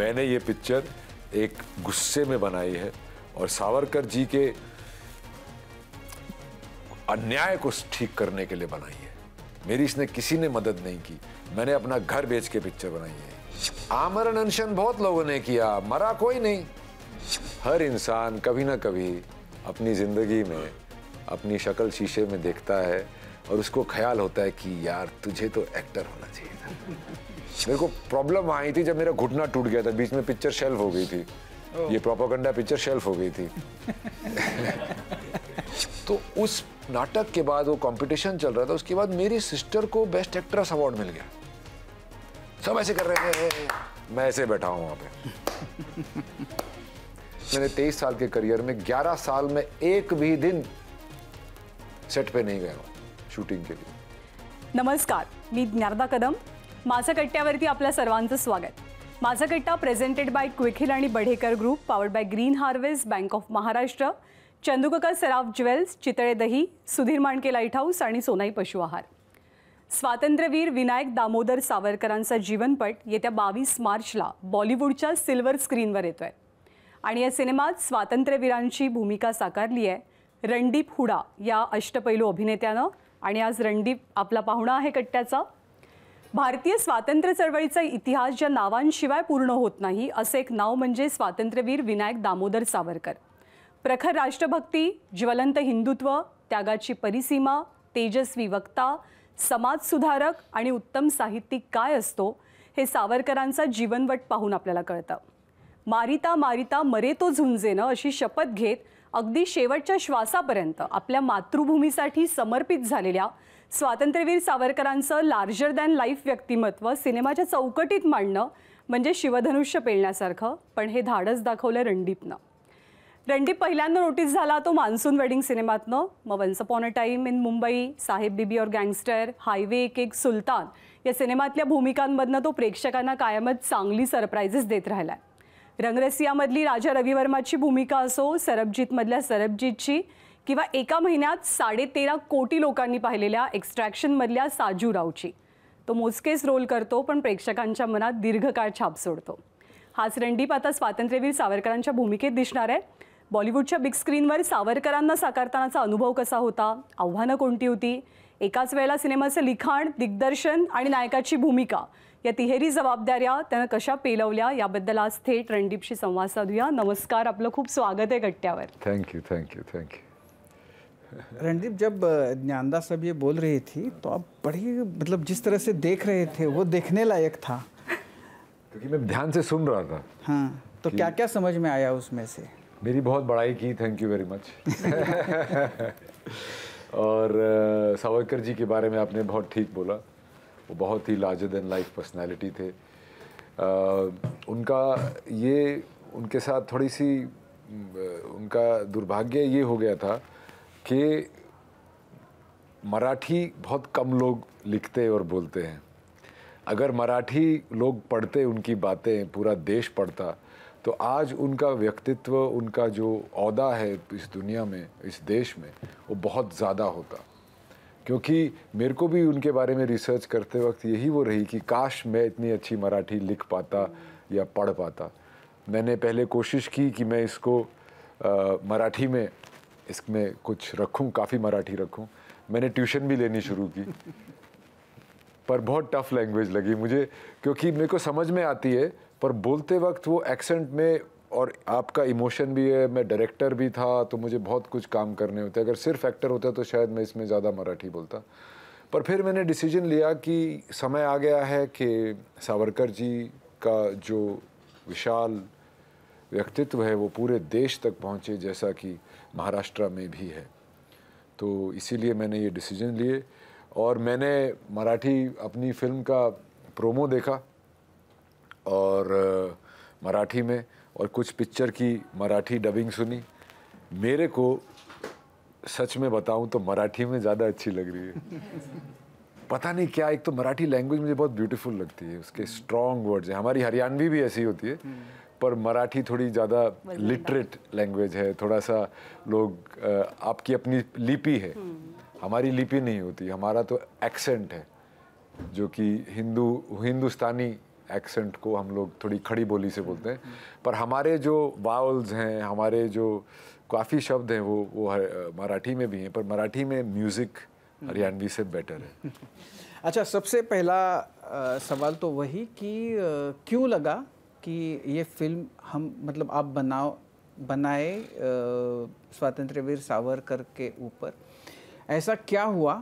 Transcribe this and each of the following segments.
मैंने ये पिक्चर एक गुस्से में बनाई है और सावरकर जी के अन्याय को ठीक करने के लिए बनाई है मेरी इसने किसी ने मदद नहीं की मैंने अपना घर बेच के पिक्चर बनाई है आमरण अनशन बहुत लोगों ने किया मरा कोई नहीं हर इंसान कभी ना कभी अपनी ज़िंदगी में अपनी शक्ल शीशे में देखता है और उसको ख्याल होता है कि यार तुझे तो एक्टर होना चाहिए था मेरे को प्रॉब्लम आई थी जब मेरा घुटना टूट गया था बीच में पिक्चर शेल्फ हो गई थी ये प्रोपोगंडा पिक्चर शेल्फ हो गई थी तो उस नाटक के बाद वो कंपटीशन चल रहा था उसके बाद मेरी सिस्टर को बेस्ट एक्ट्रेस अवार्ड मिल गया सब ऐसे कर रहे थे मैं ऐसे बैठा हूँ वहाँ पे मैंने तेईस साल के करियर में ग्यारह साल में एक भी दिन सेट पे नहीं गया शूटिंग के लिए नमस्कार मी ज्ञानदा कदम माझं कट्ट्यावरती आपल्या सर्वांचं स्वागत माझा कट्टा प्रेझेंटेड बाय क्विखिल आणि Badhekar group powered by green harvest bank of Maharashtra Chandukaka Saraf jewels Chitale दही सुधीर माणके लाईट हाऊस आणि सोनाई पशु आहार स्वातंत्र्यवीर विनायक दामोदर सावरकरांचा जीवनपट येत्या बावीस मार्चला बॉलिवूडच्या सिल्वर स्क्रीनवर येतो आहे आणि या सिनेमात स्वातंत्र्यवीरांची भूमिका साकारली आहे रणदीप हुडा या अष्टपैलू अभिनेत्यानं आणि आज रणदीप आपला पाहुणा आहे कट्ट्याचा भारतीय स्वातंत्र्य चळवळीचा इतिहास ज्या नावांशिवाय पूर्ण होत नाही असं एक नाव म्हणजे स्वातंत्र्यवीर विनायक दामोदर सावरकर प्रखर राष्ट्रभक्ती ज्वलंत हिंदुत्व त्यागाची परिसीमा तेजस्वी वक्ता समाजसुधारक आणि उत्तम साहित्यिक काय असतो हे सावरकरांचा जीवनवट पाहून आपल्याला कळतं मारिता मारिता मरे तो झुंजेनं अशी शपथ घेत अगदी शेवटच्या श्वासापर्यंत आपल्या मातृभूमीसाठी समर्पित झालेल्या स्वातंत्र्यवीर सावरकरांचं लार्जर दॅन लाईफ व्यक्तिमत्व सिनेमाच्या चौकटीत मांडणं म्हणजे शिवधनुष्य पेलण्यासारखं पण हे धाडस दाखवलं रणदीपनं रणदीप पहिल्यांदा नोटीस झाला तो मान्सून वेडिंग सिनेमातनं मग once upon a time in Mumbai Saheb Biwi Aur gangster highway एक एक सुलतान या सिनेमातल्या भूमिकांमधनं तो प्रेक्षकांना कायमच चांगली सरप्राईजेस देत राहिला आहे रंगरसियामधली राजा रविवर्माची भूमिका असो सरबजीतमधल्या सरबजीतची किंवा एका महिन्यात साडेतेरा कोटी लोकांनी पाहिलेल्या एक्स्ट्रॅक्शनमधल्या साजू रावची तो मोजकेच रोल करतो पण प्रेक्षकांच्या मनात दीर्घकाळ छाप सोडतो हाच रणदीप आता स्वातंत्र्यवीर सावरकरांच्या भूमिकेत दिसणार आहे बॉलिवूडच्या बिग स्क्रीनवर सावरकरांना साकारतानाचा अनुभव कसा होता आव्हानं कोणती होती एकाच वेळेला सिनेमाचं लिखाण दिग्दर्शन आणि नायकाची भूमिका या तिहेरी जबाबदाऱ्या त्यानं कशा पेलवल्या याबद्दल आज थेट रणदीपशी संवाद साधूया नमस्कार आपलं खूप स्वागत आहे गट्ट्यावर थँक्यू थँक्यू थँक्यू रणदीप जब ज्ञानदास साहब ये बोल रही थी तो आप बड़ी मतलब जिस तरह से देख रहे थे वो देखने लायक था क्योंकि मैं ध्यान से सुन रहा था हाँ तो क्या क्या समझ में आया उसमें से मेरी बहुत बड़ाई की थैंक यू वेरी मच और सावरकर जी के बारे में आपने बहुत ठीक बोला वो बहुत ही लार्जर देन लाइफ पर्सनैलिटी थे uh, उनका ये उनके साथ थोड़ी सी उनका दुर्भाग्य ये हो गया था कि मराठी बहुत कम लोग लिखते और बोलते हैं अगर मराठी लोग पढ़ते उनकी बातें पूरा देश पढ़ता तो आज उनका व्यक्तित्व उनका जो अहदा है इस दुनिया में इस देश में वो बहुत ज़्यादा होता क्योंकि मेरे को भी उनके बारे में रिसर्च करते वक्त यही वो रही कि काश मैं इतनी अच्छी मराठी लिख पाता या पढ़ पाता मैंने पहले कोशिश की कि मैं इसको आ, मराठी में इसमें कुछ रखूं काफ़ी मराठी रखूं मैंने ट्यूशन भी लेनी शुरू की पर बहुत टफ लैंग्वेज लगी मुझे क्योंकि मेरे को समझ में आती है पर बोलते वक्त वो एक्सेंट में और आपका इमोशन भी है मैं डायरेक्टर भी था तो मुझे बहुत कुछ काम करने होते अगर सिर्फ एक्टर होता तो शायद मैं इसमें ज़्यादा मराठी बोलता पर फिर मैंने डिसीजन लिया कि समय आ गया है कि सावरकर जी का जो विशाल व्यक्तित्व है वो पूरे देश तक पहुँचे जैसा कि महाराष्ट्र में भी है तो इसीलिए मैंने ये डिसीजन लिए और मैंने मराठी अपनी फिल्म का प्रोमो देखा और मराठी में और कुछ पिक्चर की मराठी डबिंग सुनी मेरे को सच में बताऊं तो मराठी में ज़्यादा अच्छी लग रही है पता नहीं क्या एक तो मराठी लैंग्वेज मुझे बहुत ब्यूटीफुल लगती है उसके स्ट्रॉन्ग वर्ड्स हैं हमारी हरियाणवी भी ऐसी होती है पर मराठी थोड़ी ज़्यादा लिटरेट लैंग्वेज है थोड़ा सा लोग आपकी अपनी लिपि है हम्म। हमारी लिपि नहीं होती हमारा तो एक्सेंट है जो कि हिंदू हिंदुस्तानी एक्सेंट को हम लोग थोड़ी खड़ी बोली से बोलते हैं हम्म। पर हमारे जो वाउल्स हैं हमारे जो काफ़ी शब्द हैं वो वो मराठी में भी हैं पर मराठी में म्यूज़िक हम्म। हरियाणवी से बेटर है अच्छा सबसे पहला आ, सवाल तो वही कि क्यों लगा कि ये फिल्म हम मतलब आप बनाओ बनाए स्वतंत्र वीर सावरकर के ऊपर ऐसा क्या हुआ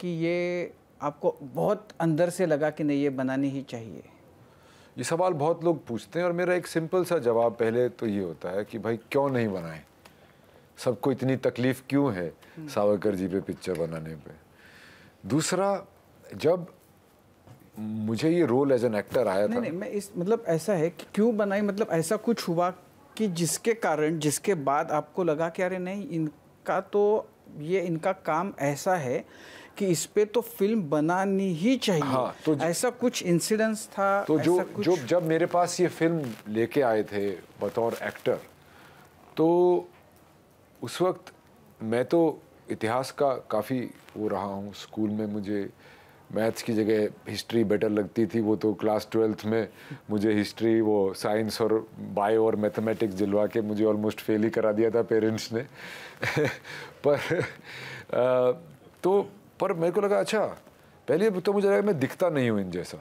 कि ये आपको बहुत अंदर से लगा कि नहीं ये बनानी ही चाहिए ये सवाल बहुत लोग पूछते हैं और मेरा एक सिंपल सा जवाब पहले तो ये होता है कि भाई क्यों नहीं बनाए सबको इतनी तकलीफ क्यों है हम्म। सावरकर जी पे पिक्चर बनाने पे दूसरा जब मुझे ये रोल एज एन एक्टर आया नहीं, था नहीं मैं इस मतलब ऐसा है कि क्यों बनाई मतलब ऐसा कुछ हुआ कि जिसके कारण जिसके बाद आपको लगा कि अरे नहीं इनका तो ये इनका काम ऐसा है कि इस पे तो फिल्म बनानी ही चाहिए हाँ, तो ऐसा कुछ इंसिडेंस था तो जो कुछ... जो जब मेरे पास ये फिल्म लेके आए थे बतौर एक्टर तो उस वक्त मैं तो इतिहास का काफ़ी वो रहा हूँ स्कूल में मुझे मैथ्स की जगह हिस्ट्री बेटर लगती थी वो तो क्लास ट्वेल्थ में मुझे हिस्ट्री वो साइंस और बायो और मैथमेटिक्स जिलवा के मुझे ऑलमोस्ट फेल ही करा दिया था पेरेंट्स ने पर आ, तो पर मेरे को लगा अच्छा पहले तो मुझे लगा मैं दिखता नहीं हूँ इन जैसा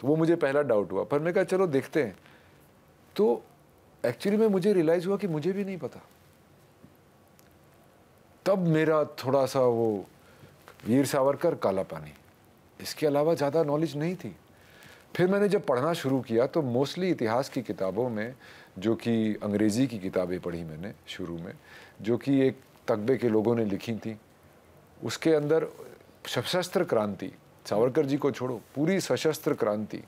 तो वो मुझे पहला डाउट हुआ पर मैं कहा चलो देखते हैं तो एक्चुअली में मुझे रियलाइज़ हुआ कि मुझे भी नहीं पता तब मेरा थोड़ा सा वो वीर सावरकर काला पानी इसके अलावा ज़्यादा नॉलेज नहीं थी फिर मैंने जब पढ़ना शुरू किया तो मोस्टली इतिहास की किताबों में जो कि अंग्रेज़ी की किताबें पढ़ी मैंने शुरू में जो कि एक तकबे के लोगों ने लिखी थी उसके अंदर सशस्त्र क्रांति सावरकर जी को छोड़ो पूरी सशस्त्र क्रांति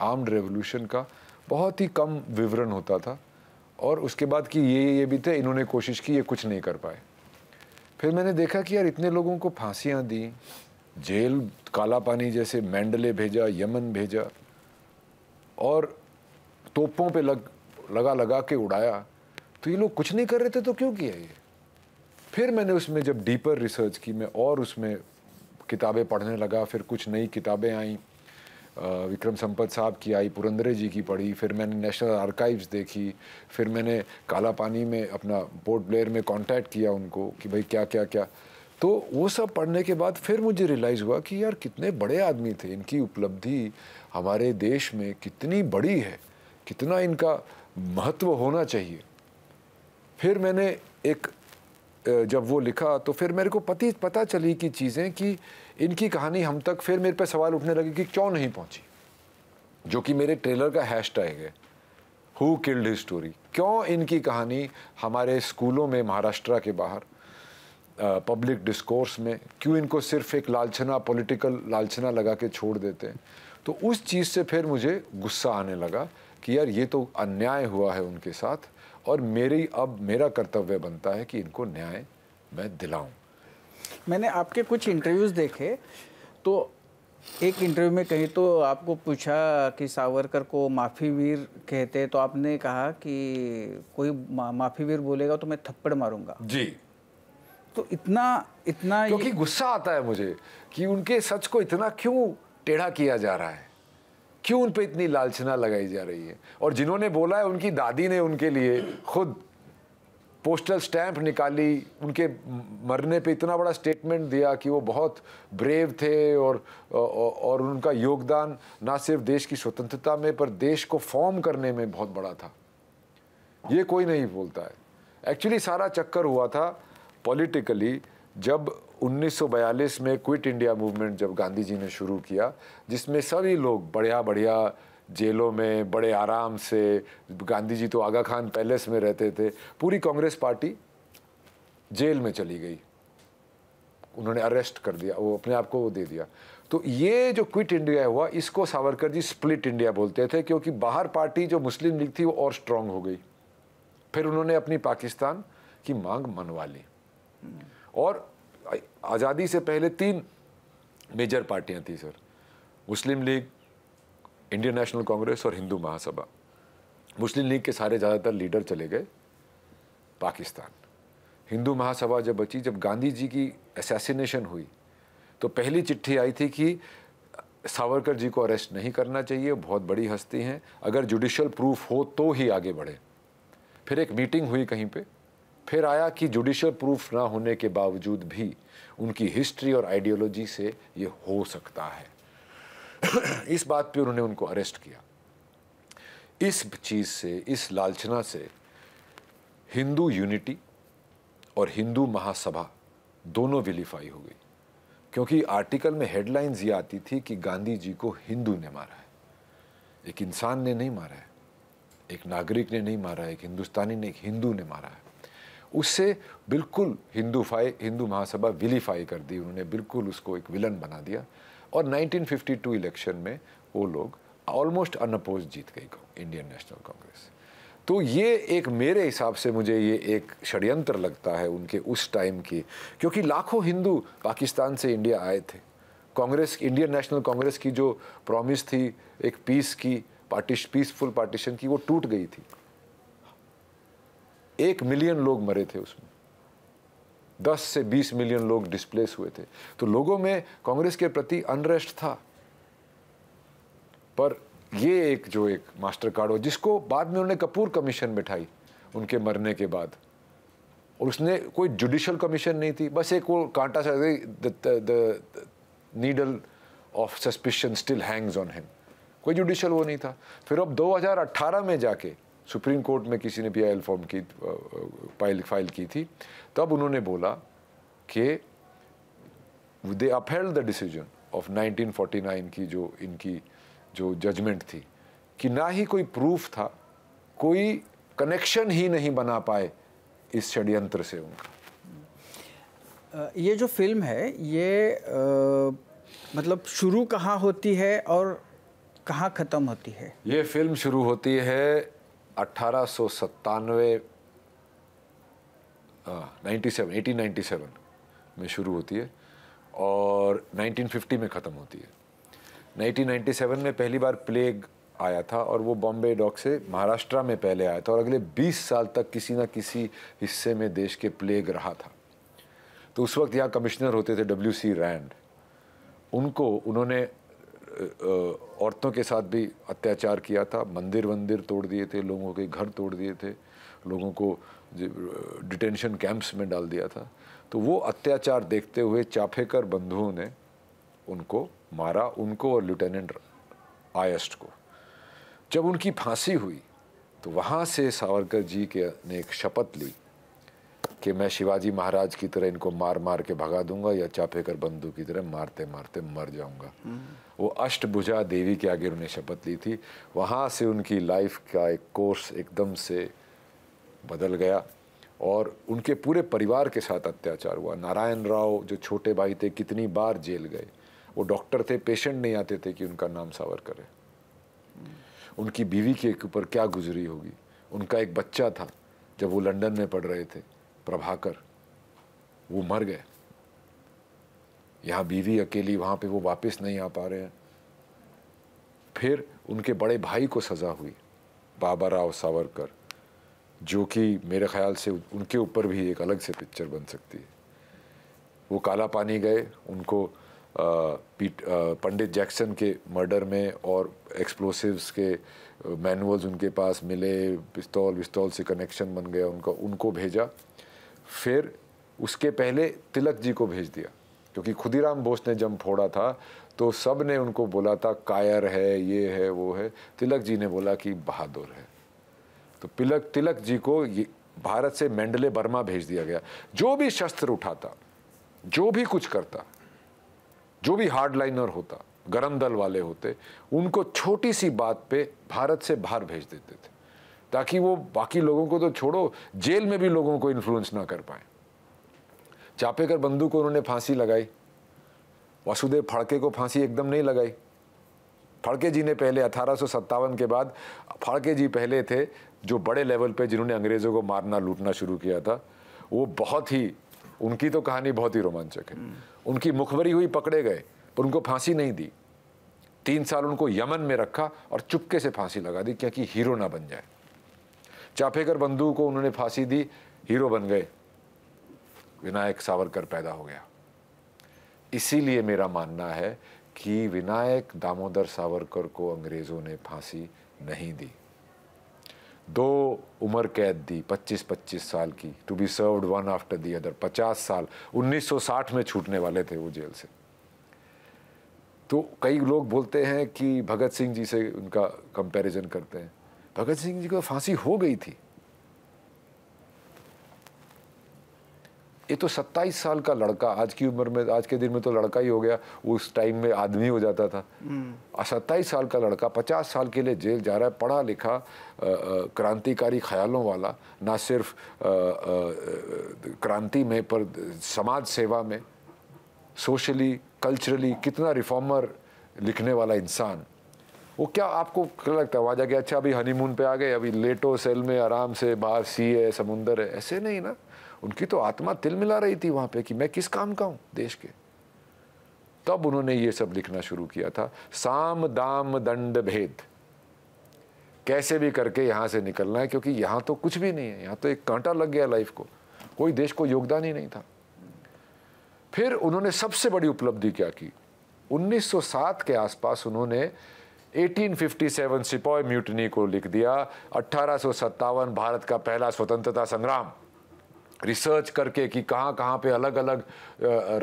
आर्म्ड रेवोल्यूशन का बहुत ही कम विवरण होता था और उसके बाद कि ये ये भी थे इन्होंने कोशिश की ये कुछ नहीं कर पाए फिर मैंने देखा कि यार इतने लोगों को फांसियाँ दी जेल काला पानी जैसे मैंडले भेजा यमन भेजा और तोपों पे लग लगा लगा के उड़ाया तो ये लोग कुछ नहीं कर रहे थे तो क्यों किया ये फिर मैंने उसमें जब डीपर रिसर्च की मैं और उसमें किताबें पढ़ने लगा फिर कुछ नई किताबें आई विक्रम संपत साहब की आई पुरंदरे जी की पढ़ी फिर मैंने नेशनल आर्काइव्स देखी फिर मैंने काला पानी में अपना पोर्ट ब्लेयर में कांटेक्ट किया उनको कि भाई क्या क्या क्या तो वो सब पढ़ने के बाद फिर मुझे रियलाइज़ हुआ कि यार कितने बड़े आदमी थे इनकी उपलब्धि हमारे देश में कितनी बड़ी है कितना इनका महत्व होना चाहिए फिर मैंने एक जब वो लिखा तो फिर मेरे को पति पता चली कि चीज़ें कि इनकी कहानी हम तक फिर मेरे पे सवाल उठने लगे कि क्यों नहीं पहुंची जो कि मेरे ट्रेलर का हैश टैग है हु किल्ड हिस्टोरी स्टोरी क्यों इनकी कहानी हमारे स्कूलों में महाराष्ट्र के बाहर पब्लिक डिस्कोर्स में क्यों इनको सिर्फ एक लालचना पॉलिटिकल लालचना लगा के छोड़ देते हैं तो उस चीज़ से फिर मुझे गुस्सा आने लगा कि यार ये तो अन्याय हुआ है उनके साथ और मेरी अब मेरा कर्तव्य बनता है कि इनको न्याय मैं दिलाऊं मैंने आपके कुछ इंटरव्यूज़ देखे तो एक इंटरव्यू में कहीं तो आपको पूछा कि सावरकर को माफ़ी वीर कहते तो आपने कहा कि कोई मा, माफ़ी वीर बोलेगा तो मैं थप्पड़ मारूंगा जी तो इतना इतना क्योंकि गुस्सा आता है मुझे कि उनके सच को इतना क्यों टेढ़ा किया जा रहा है क्यों उन पर इतनी लालचना लगाई जा रही है और जिन्होंने बोला है उनकी दादी ने उनके लिए खुद पोस्टल स्टैंप निकाली उनके मरने पे इतना बड़ा स्टेटमेंट दिया कि वो बहुत ब्रेव थे और और उनका योगदान ना सिर्फ देश की स्वतंत्रता में पर देश को फॉर्म करने में बहुत बड़ा था ये कोई नहीं बोलता है एक्चुअली सारा चक्कर हुआ था पॉलिटिकली जब 1942 में क्विट इंडिया मूवमेंट जब गांधी जी ने शुरू किया जिसमें सभी लोग बढ़िया बढ़िया जेलों में बड़े आराम से गांधी जी तो आगा खान पैलेस में रहते थे पूरी कांग्रेस पार्टी जेल में चली गई उन्होंने अरेस्ट कर दिया वो अपने आप को वो दे दिया तो ये जो क्विट इंडिया हुआ इसको सावरकर जी स्प्लिट इंडिया बोलते थे क्योंकि बाहर पार्टी जो मुस्लिम लीग थी वो और स्ट्रांग हो गई फिर उन्होंने अपनी पाकिस्तान की मांग मनवा ली और आज़ादी से पहले तीन मेजर पार्टियां थी सर मुस्लिम लीग इंडियन नेशनल कांग्रेस और हिंदू महासभा मुस्लिम लीग के सारे ज़्यादातर लीडर चले गए पाकिस्तान हिंदू महासभा जब बची जब गांधी जी की असैसिनेशन हुई तो पहली चिट्ठी आई थी कि सावरकर जी को अरेस्ट नहीं करना चाहिए बहुत बड़ी हस्ती हैं अगर जुडिशल प्रूफ हो तो ही आगे बढ़े फिर एक मीटिंग हुई कहीं पर फिर आया कि जुडिशल प्रूफ ना होने के बावजूद भी उनकी हिस्ट्री और आइडियोलॉजी से ये हो सकता है इस बात पे उन्होंने उनको अरेस्ट किया इस चीज़ से इस लालचना से हिंदू यूनिटी और हिंदू महासभा दोनों विलीफाई हो गई क्योंकि आर्टिकल में हेडलाइंस ये आती थी कि गांधी जी को हिंदू ने मारा है एक इंसान ने नहीं मारा है एक नागरिक ने नहीं मारा है एक हिंदुस्तानी ने एक हिंदू ने मारा है उससे बिल्कुल हिंदूफाई हिंदू महासभा विलीफाई कर दी उन्होंने बिल्कुल उसको एक विलन बना दिया और 1952 इलेक्शन में वो लोग ऑलमोस्ट अनअपोज जीत गई इंडियन नेशनल कांग्रेस तो ये एक मेरे हिसाब से मुझे ये एक षड्यंत्र लगता है उनके उस टाइम की क्योंकि लाखों हिंदू पाकिस्तान से इंडिया आए थे कांग्रेस इंडियन नेशनल कांग्रेस की जो प्रॉमिस थी एक पीस की पार्टी पीसफुल पार्टीशन की वो टूट गई थी एक मिलियन लोग मरे थे उसमें दस से बीस मिलियन लोग डिस्प्लेस हुए थे तो लोगों में कांग्रेस के प्रति अनरेस्ट था पर ये एक जो एक मास्टर कार्ड हो जिसको बाद में उन्होंने कपूर कमीशन बिठाई उनके मरने के बाद और उसने कोई जुडिशल कमीशन नहीं थी बस एक वो कांटा सा the needle of suspicion still hangs on him कोई जुडिशल वो नहीं था फिर अब 2018 में जाके सुप्रीम कोर्ट में किसी ने पीआईएल फॉर्म की फाइल फाइल की थी तब उन्होंने बोला कि they upheld the decision of 1949 की जो इनकी जो जजमेंट थी कि ना ही कोई प्रूफ था कोई कनेक्शन ही नहीं बना पाए इस षड्यंत्र से उनका ये जो फिल्म है ये आ, मतलब शुरू कहाँ होती है और कहाँ ख़त्म होती है ये फिल्म शुरू होती है अट्ठारह सौ सत्तानवे नाइन्टी एटीन नाइन्टी सेवन में शुरू होती है और 1950 में ख़त्म होती है 1997 में पहली बार प्लेग आया था और वो बॉम्बे डॉक से महाराष्ट्र में पहले आया था और अगले 20 साल तक किसी ना किसी हिस्से में देश के प्लेग रहा था तो उस वक्त यहाँ कमिश्नर होते थे डब्ल्यू सी रैंड उनको उन्होंने औरतों के साथ भी अत्याचार किया था मंदिर वंदिर तोड़ दिए थे लोगों के घर तोड़ दिए थे लोगों को डिटेंशन कैंप्स में डाल दिया था तो वो अत्याचार देखते हुए चाफेकर बंधुओं ने उनको मारा उनको और लेफ्टिनेंट आयस्ट को जब उनकी फांसी हुई तो वहाँ से सावरकर जी के ने एक शपथ ली कि मैं शिवाजी महाराज की तरह इनको मार मार के भगा दूंगा या चापे कर बंधु की तरह मारते मारते मर जाऊंगा वो अष्टभुजा देवी के आगे उन्हें शपथ ली थी वहाँ से उनकी लाइफ का एक कोर्स एकदम से बदल गया और उनके पूरे परिवार के साथ अत्याचार हुआ नारायण राव जो छोटे भाई थे कितनी बार जेल गए वो डॉक्टर थे पेशेंट नहीं आते थे कि उनका नाम सावर करे उनकी बीवी के ऊपर क्या गुजरी होगी उनका एक बच्चा था जब वो लंदन में पढ़ रहे थे प्रभाकर वो मर गए यहाँ बीवी अकेली वहाँ पे वो वापस नहीं आ पा रहे हैं फिर उनके बड़े भाई को सज़ा हुई बाबा राव सावरकर जो कि मेरे ख्याल से उनके ऊपर भी एक अलग से पिक्चर बन सकती है वो काला पानी गए उनको पंडित जैक्सन के मर्डर में और एक्सप्लोसिव्स के मैनुअल्स उनके पास मिले पिस्तौल विस्तौल से कनेक्शन बन गया उनका उनको भेजा फिर उसके पहले तिलक जी को भेज दिया क्योंकि खुदीराम बोस ने जम फोड़ा था तो सब ने उनको बोला था कायर है ये है वो है तिलक जी ने बोला कि बहादुर है तो तिलक तिलक जी को ये भारत से मेंडले बर्मा भेज दिया गया जो भी शस्त्र उठाता जो भी कुछ करता जो भी हार्डलाइनर होता गरम दल वाले होते उनको छोटी सी बात पे भारत से बाहर भेज देते थे ताकि वो बाकी लोगों को तो छोड़ो जेल में भी लोगों को इन्फ्लुएंस ना कर पाए चापेकर बंधु को उन्होंने फांसी लगाई वसुदेव फाड़के को फांसी एकदम नहीं लगाई फड़के जी ने पहले अठारह के बाद फड़के जी पहले थे जो बड़े लेवल पे जिन्होंने अंग्रेज़ों को मारना लूटना शुरू किया था वो बहुत ही उनकी तो कहानी बहुत ही रोमांचक है हम्म। उनकी मुखबरी हुई पकड़े गए पर उनको फांसी नहीं दी तीन साल उनको यमन में रखा और चुपके से फांसी लगा दी क्योंकि हीरो ना बन जाए चापेकर बंधु को उन्होंने फांसी दी हीरो बन गए विनायक सावरकर पैदा हो गया इसीलिए मेरा मानना है कि विनायक दामोदर सावरकर को अंग्रेज़ों ने फांसी नहीं दी दो उम्र कैद दी 25-25 साल की to be served one after the other 50 साल 1960 में छूटने वाले थे वो जेल से तो कई लोग बोलते हैं कि भगत सिंह जी से उनका कंपैरिजन करते हैं भगत सिंह जी को फांसी हो गई थी ये तो 27 साल का लड़का आज की उम्र में आज के दिन में तो लड़का ही हो गया उस टाइम में आदमी हो जाता था और हम्म। सत्ताईस साल का लड़का 50 साल के लिए जेल जा रहा है पढ़ा लिखा क्रांतिकारी ख्यालों वाला ना सिर्फ क्रांति में पर समाज सेवा में सोशली कल्चरली कितना रिफॉर्मर लिखने वाला इंसान वो क्या आपको क्या लगता है वहाँ जाके अच्छा अभी हनीमून पे आ गए अभी लेटो सेल में आराम से बाहर सी है समुंदर है ऐसे नहीं ना उनकी तो आत्मा तिल मिला रही थी वहाँ पे कि मैं किस काम का हूँ देश के तब उन्होंने ये सब लिखना शुरू किया था साम दाम दंड भेद कैसे भी करके यहाँ से निकलना है क्योंकि यहाँ तो कुछ भी नहीं है यहाँ तो एक कांटा लग गया लाइफ को कोई देश को योगदान ही नहीं था फिर उन्होंने सबसे बड़ी उपलब्धि क्या की 1907 के आसपास उन्होंने 1857 सिपाही म्यूटनी को लिख दिया अट्ठारह भारत का पहला स्वतंत्रता संग्राम रिसर्च करके कि कहाँ कहाँ पे अलग अलग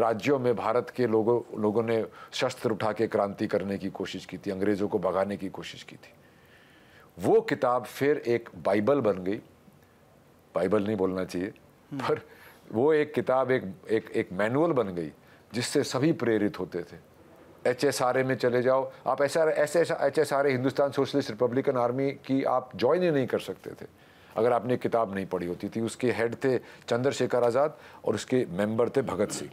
राज्यों में भारत के लोगों लोगों ने शस्त्र उठा के क्रांति करने की कोशिश की थी अंग्रेज़ों को भगाने की कोशिश की थी वो किताब फिर एक बाइबल बन गई बाइबल नहीं बोलना चाहिए हम्म। पर वो एक किताब एक एक एक मैनुअल बन गई जिससे सभी प्रेरित होते थे एच एस आर ए में चले जाओ आप S R S S H S R A Hindustan socialist republican army की आप ज्वाइन ही नहीं कर सकते थे अगर आपने किताब नहीं पढ़ी होती थी उसके हेड थे चंद्रशेखर आज़ाद और उसके मेंबर थे भगत सिंह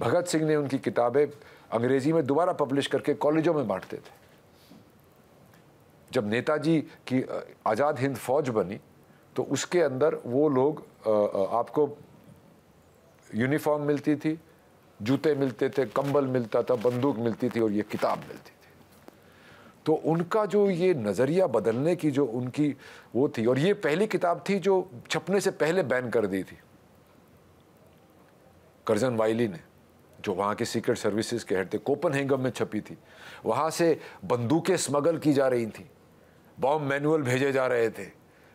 भगत सिंह ने उनकी किताबें अंग्रेजी में दोबारा पब्लिश करके कॉलेजों में बांटते थे जब नेताजी की आज़ाद हिंद फौज बनी तो उसके अंदर वो लोग आपको यूनिफॉर्म मिलती थी जूते मिलते थे कंबल मिलता था बंदूक मिलती थी और ये किताब मिलती थी तो उनका जो ये नज़रिया बदलने की जो उनकी वो थी और ये पहली किताब थी जो छपने से पहले बैन कर दी थी करजन वाइली ने जो वहाँ के सीक्रेट सर्विसेज के हेड थे कोपन में छपी थी वहाँ से बंदूकें स्मगल की जा रही थी बॉम्ब मैनुअल भेजे जा रहे थे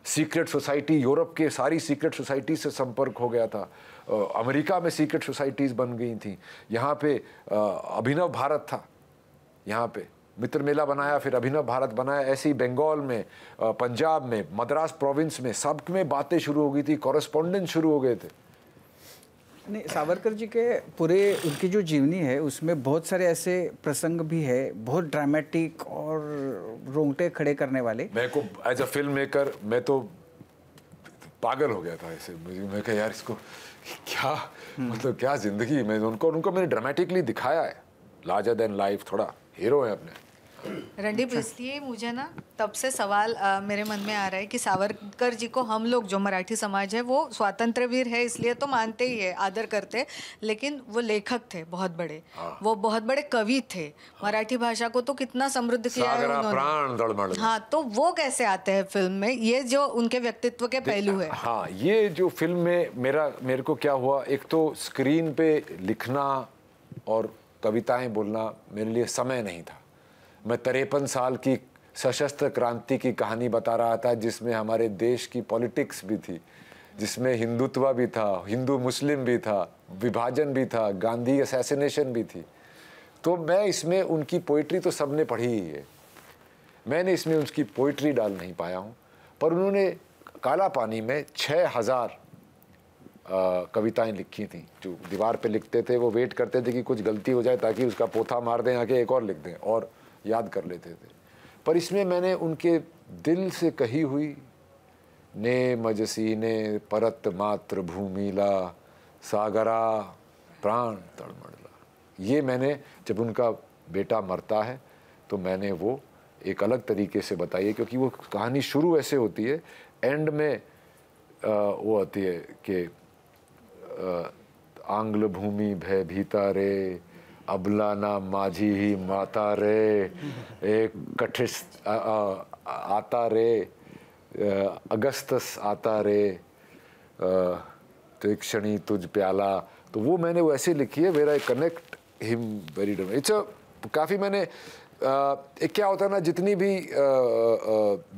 सीक्रेट सोसाइटी यूरोप के सारी सीक्रेट सोसाइटी से संपर्क हो गया था अमेरिका में सीक्रेट सोसाइटीज़ बन गई थी यहाँ पे अभिनव भारत था यहाँ पे मित्र मेला बनाया फिर अभिनव भारत बनाया ऐसे ही बंगाल में पंजाब में मद्रास प्रोविंस में सब में बातें शुरू हो गई थी कॉरेस्पॉन्डेंस शुरू हो गए थे नहीं सावरकर जी के पूरे उनकी जो जीवनी है उसमें बहुत सारे ऐसे प्रसंग भी है बहुत ड्रामेटिक और रोंगटे खड़े करने वाले मैं को एज अ फिल्म मेकर मैं तो पागल हो गया था ऐसे मैं कह यार इसको क्या मतलब क्या जिंदगी मैं उनको उनको मैंने ड्रामेटिकली दिखाया है लार्जर देन लाइफ थोड़ा हीरो है अपने रणदीप अच्छा। इसलिए मुझे ना तब से सवाल आ, मेरे मन में आ रहा है कि सावरकर जी को हम लोग जो मराठी समाज है वो स्वातंत्र वीर है इसलिए तो मानते ही है आदर करते लेकिन वो लेखक थे बहुत बड़े हाँ। वो बहुत बड़े कवि थे हाँ। मराठी भाषा को तो कितना समृद्ध किया है उन्होंने हाँ तो वो कैसे आते हैं फिल्म में ये जो उनके व्यक्तित्व के पहलू है हाँ ये जो फिल्म में मेरा मेरे को क्या हुआ एक तो स्क्रीन पे लिखना और कविताएं बोलना मेरे लिए समय नहीं था मैं तिरपन साल की सशस्त्र क्रांति की कहानी बता रहा था जिसमें हमारे देश की पॉलिटिक्स भी थी जिसमें हिंदुत्व भी था हिंदू मुस्लिम भी था विभाजन भी था गांधी असैसिनेशन भी थी तो मैं इसमें उनकी पोइट्री तो सबने पढ़ी ही है मैंने इसमें उसकी पोइट्री डाल नहीं पाया हूँ पर उन्होंने काला पानी में छः हज़ार कविताएं लिखी थी जो दीवार पे लिखते थे वो वेट करते थे कि कुछ गलती हो जाए ताकि उसका पोथा मार दें आके एक और लिख दें और याद कर लेते थे पर इसमें मैंने उनके दिल से कही हुई ने मजसी ने परत मात्र भूमिला सागरा प्राण तड़मड़ला ये मैंने जब उनका बेटा मरता है तो मैंने वो एक अलग तरीके से बताई है क्योंकि वो कहानी शुरू ऐसे होती है एंड में आ, वो आती है कि आंग्ल भूमि भय भीता रे अबला ना माझी ही माता रे एक कठिस आता रे अगस्तस आता रे तो एक क्षणी तुझ प्याला तो वो मैंने वैसे लिखी है where I connect him very डर इट्स काफ़ी मैंने आ, एक क्या होता है ना जितनी भी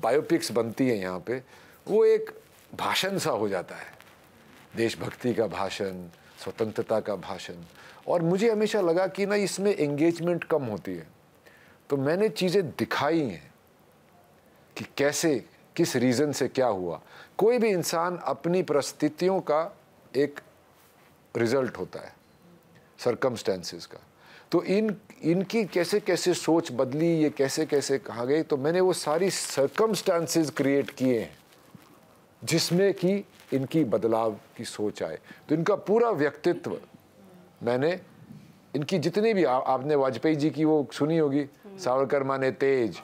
बायोपिक्स बनती हैं यहाँ पे वो एक भाषण सा हो जाता है देशभक्ति का भाषण स्वतंत्रता का भाषण और मुझे हमेशा लगा कि ना इसमें एंगेजमेंट कम होती है तो मैंने चीज़ें दिखाई हैं कि कैसे किस रीज़न से क्या हुआ कोई भी इंसान अपनी परिस्थितियों का एक रिजल्ट होता है सरकमस्टेंसेस का तो इन इनकी कैसे कैसे सोच बदली ये कैसे कैसे कहा गई तो मैंने वो सारी सरकमस्टांसेस क्रिएट किए हैं जिसमें कि इनकी बदलाव की सोच आए तो इनका पूरा व्यक्तित्व मैंने इनकी जितनी भी आ, आपने वाजपेयी जी की वो सुनी होगी सावरकर माने तेज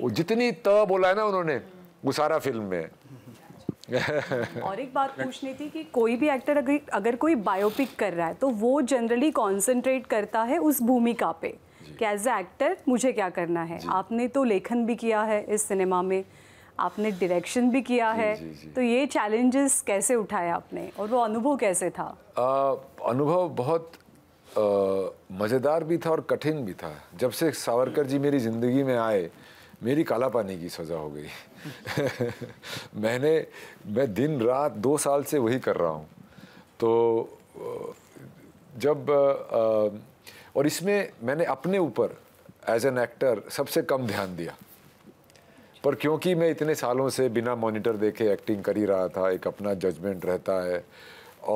वो जितनी त बोला है ना उन्होंने वो सारा फिल्म में और एक बात पूछनी थी कि कोई भी एक्टर अगर अगर कोई बायोपिक कर रहा है तो वो जनरली कंसंट्रेट करता है उस भूमिका पे कि एज ए एक्टर मुझे क्या करना है आपने तो लेखन भी किया है इस सिनेमा में आपने डायरेक्शन भी किया जी, है जी, जी. तो ये चैलेंजेस कैसे उठाए आपने और वो अनुभव कैसे था आ, अनुभव बहुत मज़ेदार भी था और कठिन भी था जब से सावरकर जी मेरी ज़िंदगी में आए मेरी काला पानी की सज़ा हो गई मैंने मैं दिन रात दो साल से वही कर रहा हूँ तो जब आ, और इसमें मैंने अपने ऊपर एज एन एक्टर सबसे कम ध्यान दिया पर क्योंकि मैं इतने सालों से बिना मॉनिटर देखे एक्टिंग कर ही रहा था एक अपना जजमेंट रहता है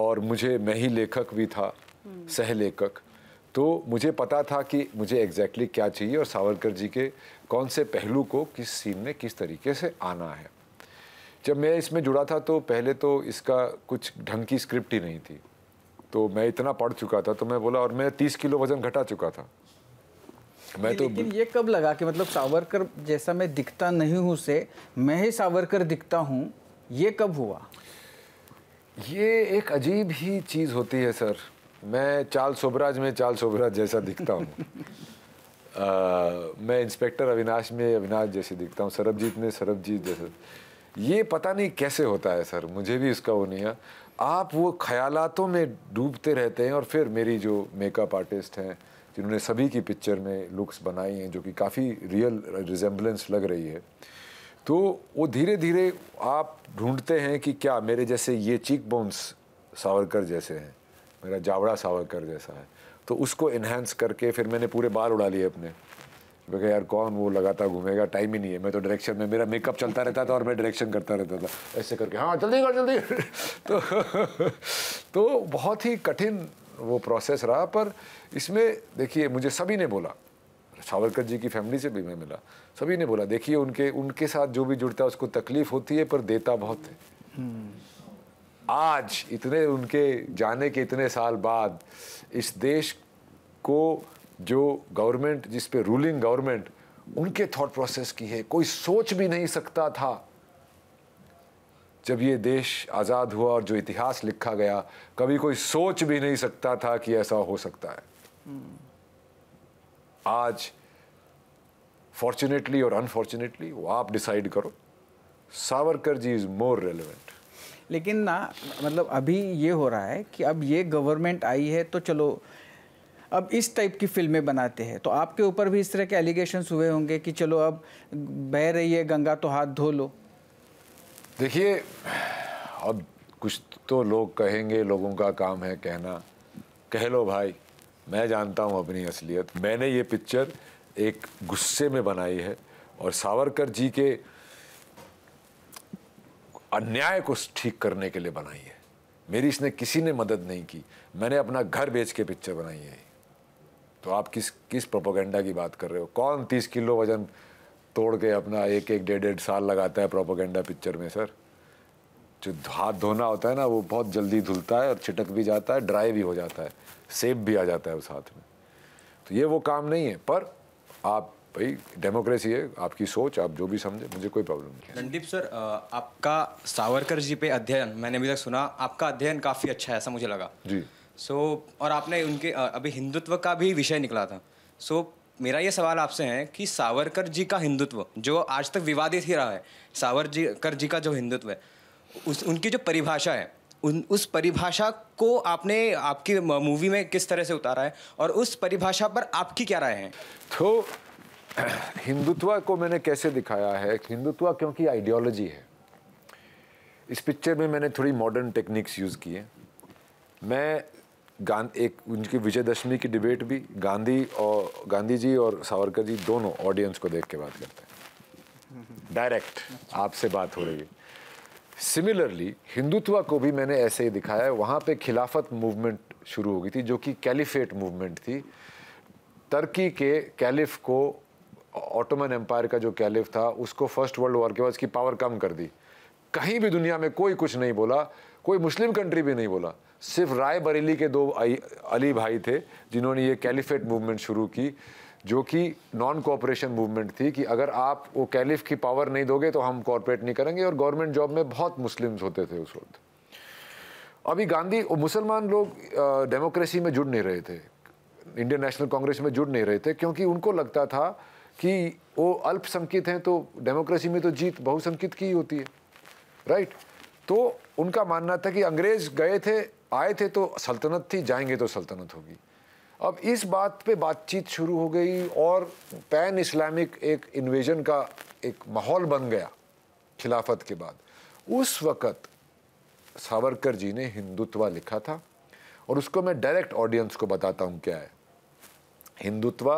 और मुझे मैं ही लेखक भी था सह लेखक तो मुझे पता था कि मुझे एग्जैक्टली exactly क्या चाहिए और सावरकर जी के कौन से पहलू को किस सीन में किस तरीके से आना है जब मैं इसमें जुड़ा था तो पहले तो इसका कुछ ढंग की स्क्रिप्ट ही नहीं थी तो मैं इतना पढ़ चुका था तो मैं बोला और मैं तीस किलो वज़न घटा चुका था मैं तो लेकिन ये कब लगा कि मतलब सावरकर जैसा मैं दिखता नहीं हूँ से मैं ही सावरकर दिखता हूँ ये कब हुआ ये एक अजीब ही चीज़ होती है सर मैं चाल सोबराज में चाल सोबराज जैसा दिखता हूँ मैं इंस्पेक्टर अविनाश में अविनाश जैसे दिखता हूँ सरबजीत में सरबजीत जैसे ये पता नहीं कैसे होता है सर मुझे भी इसका वो नहीं है आप वो ख्यालातों में डूबते रहते हैं और फिर मेरी जो मेकअप आर्टिस्ट हैं जिन्होंने सभी की पिक्चर में लुक्स बनाई हैं जो कि काफ़ी रियल रिजेंबलेंस लग रही है तो वो धीरे धीरे आप ढूंढते हैं कि क्या मेरे जैसे ये चीक बोन्स सावरकर जैसे हैं मेरा जावड़ा सावरकर जैसा है तो उसको इन्हेंस करके फिर मैंने पूरे बाल उड़ा लिए अपने मैं यार कौन वो लगाता घूमेगा टाइम ही नहीं है मैं तो डायरेक्शन में मेरा मेकअप चलता रहता था और मैं डायरेक्शन करता रहता था ऐसे करके हाँ जल्दी कर जल्दी तो तो बहुत ही कठिन वो प्रोसेस रहा पर इसमें देखिए मुझे सभी ने बोला सावरकर जी की फैमिली से भी मैं मिला सभी ने बोला देखिए उनके उनके साथ जो भी जुड़ता है उसको तकलीफ होती है पर देता बहुत है हम्म। आज इतने उनके जाने के इतने साल बाद इस देश को जो गवर्नमेंट जिस पे रूलिंग गवर्नमेंट उनके थॉट प्रोसेस की है कोई सोच भी नहीं सकता था जब ये देश आज़ाद हुआ और जो इतिहास लिखा गया कभी कोई सोच भी नहीं सकता था कि ऐसा हो सकता है आज फॉर्चुनेटली और अनफॉर्चुनेटली वो आप डिसाइड करो Savarkar ji is more relevant लेकिन ना मतलब अभी ये हो रहा है कि अब ये गवर्नमेंट आई है तो चलो अब इस टाइप की फिल्में बनाते हैं तो आपके ऊपर भी इस तरह के एलिगेशन हुए होंगे कि चलो अब बह रही है गंगा तो हाथ धो लो देखिए अब कुछ तो लोग कहेंगे लोगों का काम है कहना कह लो भाई मैं जानता हूँ अपनी असलियत मैंने ये पिक्चर एक गुस्से में बनाई है और सावरकर जी के अन्याय को ठीक करने के लिए बनाई है मेरी इसने किसी ने मदद नहीं की मैंने अपना घर बेच के पिक्चर बनाई है तो आप किस किस प्रोपोगेंडा की बात कर रहे हो कौन तीस किलो वजन तोड़ के अपना एक एक डेढ़ डेढ़ साल लगाता है प्रोपोगेंडा पिक्चर में सर जो हाथ धोना होता है ना वो बहुत जल्दी धुलता है और छिटक भी जाता है ड्राई भी हो जाता है सेब भी आ जाता है उस हाथ में तो ये वो काम नहीं है पर आप भाई डेमोक्रेसी है आपकी सोच आप जो भी समझे मुझे कोई प्रॉब्लम नहीं है रणदीप सर आपका सावरकर जी पे अध्ययन मैंने अभी तक सुना आपका अध्ययन काफ़ी अच्छा है ऐसा मुझे लगा जी सो so, और आपने उनके अभी हिंदुत्व का भी विषय निकला था सो so, मेरा ये सवाल आपसे है कि सावरकर जी का हिंदुत्व जो आज तक विवादित ही रहा है सावरकर जी का जो हिंदुत्व है उस उनकी जो परिभाषा है उन उस परिभाषा को आपने आपकी मूवी में किस तरह से उतारा है और उस परिभाषा पर आपकी क्या राय है तो हिंदुत्व को मैंने कैसे दिखाया है हिंदुत्व क्योंकि आइडियोलॉजी है इस पिक्चर में मैंने थोड़ी मॉडर्न टेक्निक्स यूज़ किए मैं गांधी एक उनकी विजयदशमी की डिबेट भी गांधी और गांधी जी और सावरकर जी दोनों ऑडियंस को देख के बात करते हैं डायरेक्ट आपसे बात हो रही है सिमिलरली हिंदुत्व को भी मैंने ऐसे ही दिखाया है वहाँ पे खिलाफत मूवमेंट शुरू हो गई थी जो कि कैलिफेट मूवमेंट थी तर्की के कैलिफ को ऑटोमन एम्पायर का जो कैलिफ था उसको फर्स्ट वर्ल्ड वॉर के बाद उसकी पावर कम कर दी कहीं भी दुनिया में कोई कुछ नहीं बोला कोई मुस्लिम कंट्री भी नहीं बोला सिर्फ राय बरेली के दो अली भाई थे जिन्होंने ये कैलिफेट मूवमेंट शुरू की जो कि नॉन कॉपरेशन मूवमेंट थी कि अगर आप वो कैलिफ की पावर नहीं दोगे तो हम कॉरपोरेट नहीं करेंगे और गवर्नमेंट जॉब में बहुत मुस्लिम्स होते थे उस वक्त अभी गांधी मुसलमान लोग डेमोक्रेसी में जुड़ नहीं रहे थे इंडियन नेशनल कांग्रेस में जुड़ नहीं रहे थे क्योंकि उनको लगता था कि वो अल्पसंख्यक हैं तो डेमोक्रेसी में तो जीत बहुसंख्यक की ही होती है राइट तो उनका मानना था कि अंग्रेज़ गए थे आए थे तो सल्तनत थी जाएंगे तो सल्तनत होगी अब इस बात पे बातचीत शुरू हो गई और पैन इस्लामिक एक इन्वेजन का एक माहौल बन गया खिलाफत के बाद उस वक़्त सावरकर जी ने हिंदुत्व लिखा था और उसको मैं डायरेक्ट ऑडियंस को बताता हूँ क्या है हिंदुत्व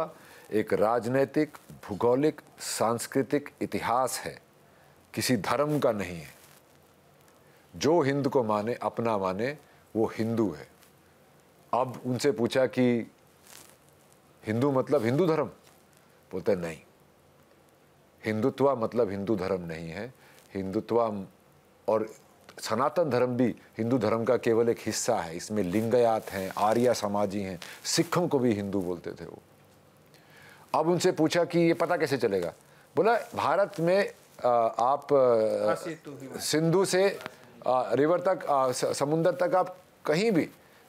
एक राजनैतिक भूगोलिक सांस्कृतिक इतिहास है किसी धर्म का नहीं है जो हिंद को माने अपना माने वो हिंदू है अब उनसे पूछा कि हिंदू मतलब हिंदू धर्म बोलते नहीं हिंदुत्व मतलब हिंदू धर्म नहीं है हिंदुत्व और सनातन धर्म भी हिंदू धर्म का केवल एक हिस्सा है इसमें लिंगयात हैं आर्य समाजी हैं सिखों को भी हिंदू बोलते थे वो अब उनसे पूछा कि ये पता कैसे चलेगा बोला भारत में आप सिंधु से रिवर तक समुंदर तक आप कहीं भी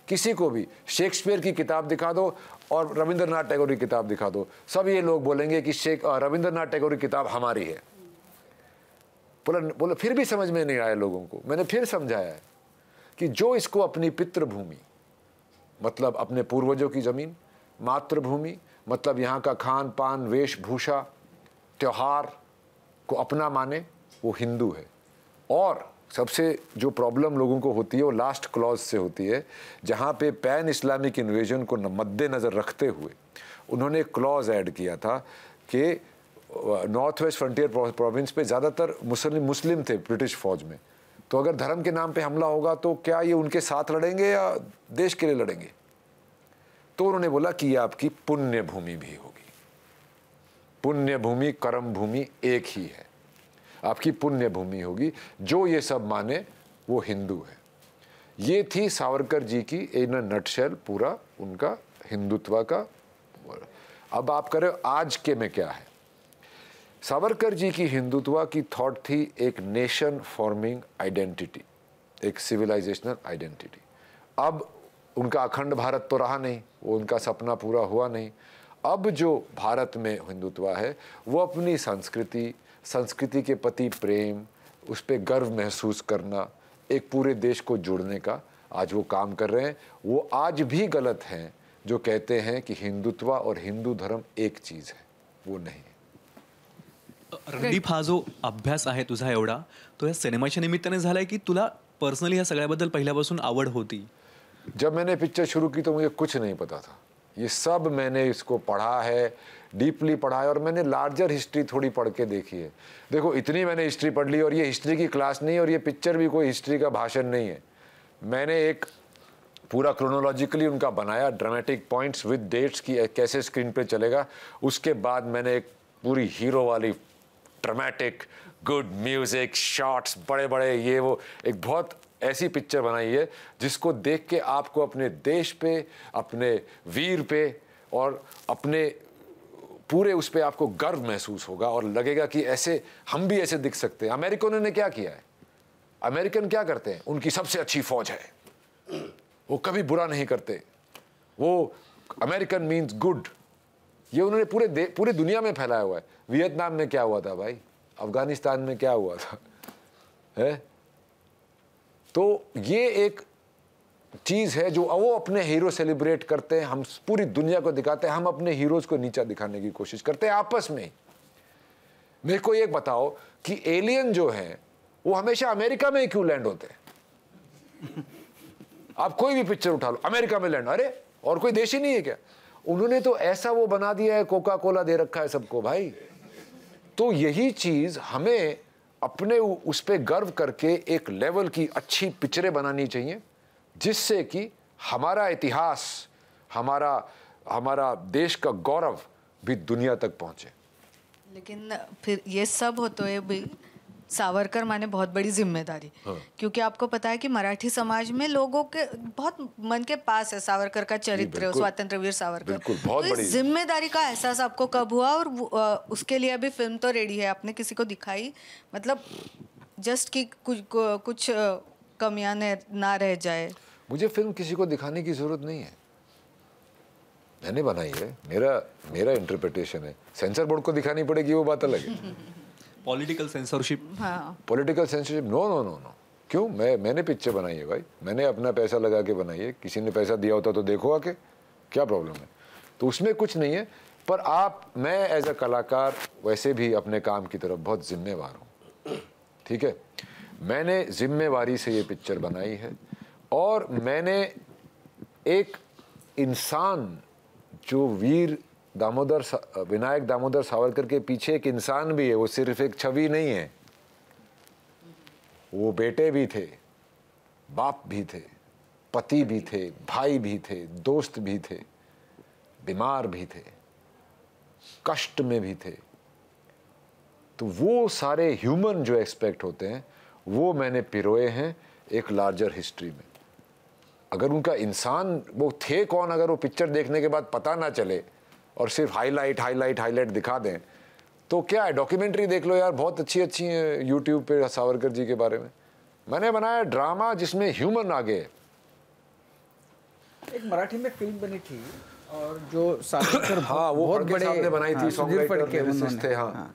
किसी को भी शेक्सपियर की किताब दिखा दो और रविंद्रनाथ टैगोर की किताब दिखा दो सब ये लोग बोलेंगे कि शेख रविंद्रनाथ टैगोर की किताब हमारी है बोला बोला फिर भी समझ में नहीं आया लोगों को मैंने फिर समझाया है कि जो इसको अपनी पितृभूमि मतलब अपने पूर्वजों की ज़मीन मातृभूमि मतलब यहाँ का खान पान वेशभूषा त्यौहार को अपना माने वो हिंदू है और सबसे जो प्रॉब्लम लोगों को होती है वो लास्ट क्लॉज से होती है जहाँ पे पैन इस्लामिक इन्वेजन को मद्देनज़र रखते हुए उन्होंने एक क्लॉज ऐड किया था कि नॉर्थ वेस्ट फ्रंटियर प्रोविंस पे ज़्यादातर मुस्लिम मुस्लिम थे ब्रिटिश फ़ौज में तो अगर धर्म के नाम पे हमला होगा तो क्या ये उनके साथ लड़ेंगे या देश के लिए लड़ेंगे तो उन्होंने बोला कि ये आपकी पुण्य भूमि भी होगी पुण्य भूमि कर्म भूमि एक ही है आपकी पुण्य भूमि होगी जो ये सब माने वो हिंदू है ये थी सावरकर जी की इन नटशेल पूरा उनका हिंदुत्व का अब आप करें आज के में क्या है सावरकर जी की हिंदुत्व की थॉट थी एक नेशन फॉर्मिंग आइडेंटिटी एक सिविलाइजेशनल आइडेंटिटी अब उनका अखंड भारत तो रहा नहीं वो उनका सपना पूरा हुआ नहीं अब जो भारत में हिंदुत्व है वो अपनी संस्कृति संस्कृति के प्रति प्रेम उस पर गर्व महसूस करना एक पूरे देश को जोड़ने का आज वो काम कर रहे हैं वो आज भी गलत हैं जो कहते हैं कि हिंदुत्व और हिंदू धर्म एक चीज है वो नहीं रणदीप हा जो अभ्यास आहे तुझा एवढा तो या सिनेमाच्या निमित्ताने झालाय की तुला पर्सनली या सगळ्याबद्दल पहिल्यापासून आवड होती जब मैंने पिक्चर शुरू की तो मुझे कुछ नहीं पता था ये सब मैंने इसको पढ़ा है डीपली पढ़ा है और मैंने लार्जर हिस्ट्री थोड़ी पढ़ के देखी है देखो इतनी मैंने हिस्ट्री पढ़ ली और ये हिस्ट्री की क्लास नहीं और ये पिक्चर भी कोई हिस्ट्री का भाषण नहीं है मैंने एक पूरा क्रोनोलॉजिकली उनका बनाया ड्रामेटिक पॉइंट्स विद डेट्स की कैसे स्क्रीन पे चलेगा उसके बाद मैंने एक पूरी हीरो वाली ड्रामेटिक गुड म्यूज़िक शॉट्स बड़े बड़े ये वो एक बहुत ऐसी पिक्चर बनाई है जिसको देख के आपको अपने देश पे अपने वीर पे और अपने पूरे उस पर आपको गर्व महसूस होगा और लगेगा कि ऐसे हम भी ऐसे दिख सकते हैं अमेरिकनों ने क्या किया है अमेरिकन क्या करते हैं उनकी सबसे अच्छी फौज है वो कभी बुरा नहीं करते वो अमेरिकन मीन्स गुड ये उन्होंने पूरे पूरी दुनिया में फैलाया हुआ है वियतनाम में क्या हुआ था भाई अफगानिस्तान में क्या हुआ था है तो ये एक चीज़ है जो वो अपने हीरो सेलिब्रेट करते हैं हम पूरी दुनिया को दिखाते हैं हम अपने हीरोज़ को नीचा दिखाने की कोशिश करते हैं आपस में मेरे को ये बताओ कि एलियन जो है वो हमेशा अमेरिका में ही क्यों लैंड होते हैं आप कोई भी पिक्चर उठा लो अमेरिका में लैंड अरे और कोई देश ही नहीं है क्या उन्होंने तो ऐसा वो बना दिया है कोका कोला दे रखा है सबको भाई तो यही चीज़ हमें अपने उस पर गर्व करके एक लेवल की अच्छी पिक्चरें बनानी चाहिए जिससे कि हमारा इतिहास हमारा हमारा देश का गौरव भी दुनिया तक पहुंचे लेकिन फिर ये सब हो तो ये भी सावरकर माने बहुत बड़ी जिम्मेदारी हाँ। क्योंकि आपको पता है कि मराठी समाज में लोगों के बहुत मन के पास है सावरकर का चरित्र स्वतंत्र वीर सावरकर बहुत तो जिम्मेदारी का एहसास आपको कब हुआ और उसके लिए अभी फिल्म तो रेडी है आपने किसी को दिखाई मतलब जस्ट कि कुछ कुछ कमियां ना रह जाए मुझे फिल्म किसी को दिखाने की ज़रूरत नहीं है मैंने बनाई है मेरा मेरा इंटरप्रिटेशन है सेंसर बोर्ड को दिखानी पड़ेगी वो बात अलग है political censorship political censorship no no no no क्यों मैं मैंने पिक्चर बनाई है भाई मैंने अपना पैसा लगा के बनाई है किसी ने पैसा दिया होता तो देखो आके क्या प्रॉब्लम है तो उसमें कुछ नहीं है पर आप मैं एज अ कलाकार वैसे भी अपने काम की तरफ बहुत जिम्मेवार हूँ ठीक है मैंने जिम्मेवारी से ये पिक्चर बनाई है और मैंने एक इंसान जो वीर दामोदर विनायक दामोदर सावरकर के पीछे एक इंसान भी है वो सिर्फ एक छवि नहीं है वो बेटे भी थे बाप भी थे पति भी थे भाई भी थे दोस्त भी थे बीमार भी थे कष्ट में भी थे तो वो सारे ह्यूमन जो एक्सपेक्ट होते हैं वो मैंने पिरोए हैं एक लार्जर हिस्ट्री में अगर उनका इंसान वो थे कौन अगर वो पिक्चर देखने के बाद पता ना चले और सिर्फ हाईलाइट हाईलाइट हाईलाइट दिखा दें तो क्या है डॉक्यूमेंट्री देख लो यार बहुत अच्छी अच्छी है यूट्यूब पे सावरकर जी के बारे में मैंने बनाया ड्रामा जिसमें ह्यूमन आगे है एक मराठी में फिल्म बनी थी और जो सावरकर हाँ वो बहुत बड़े बनाई थी हाँ, थे हाँ, हाँ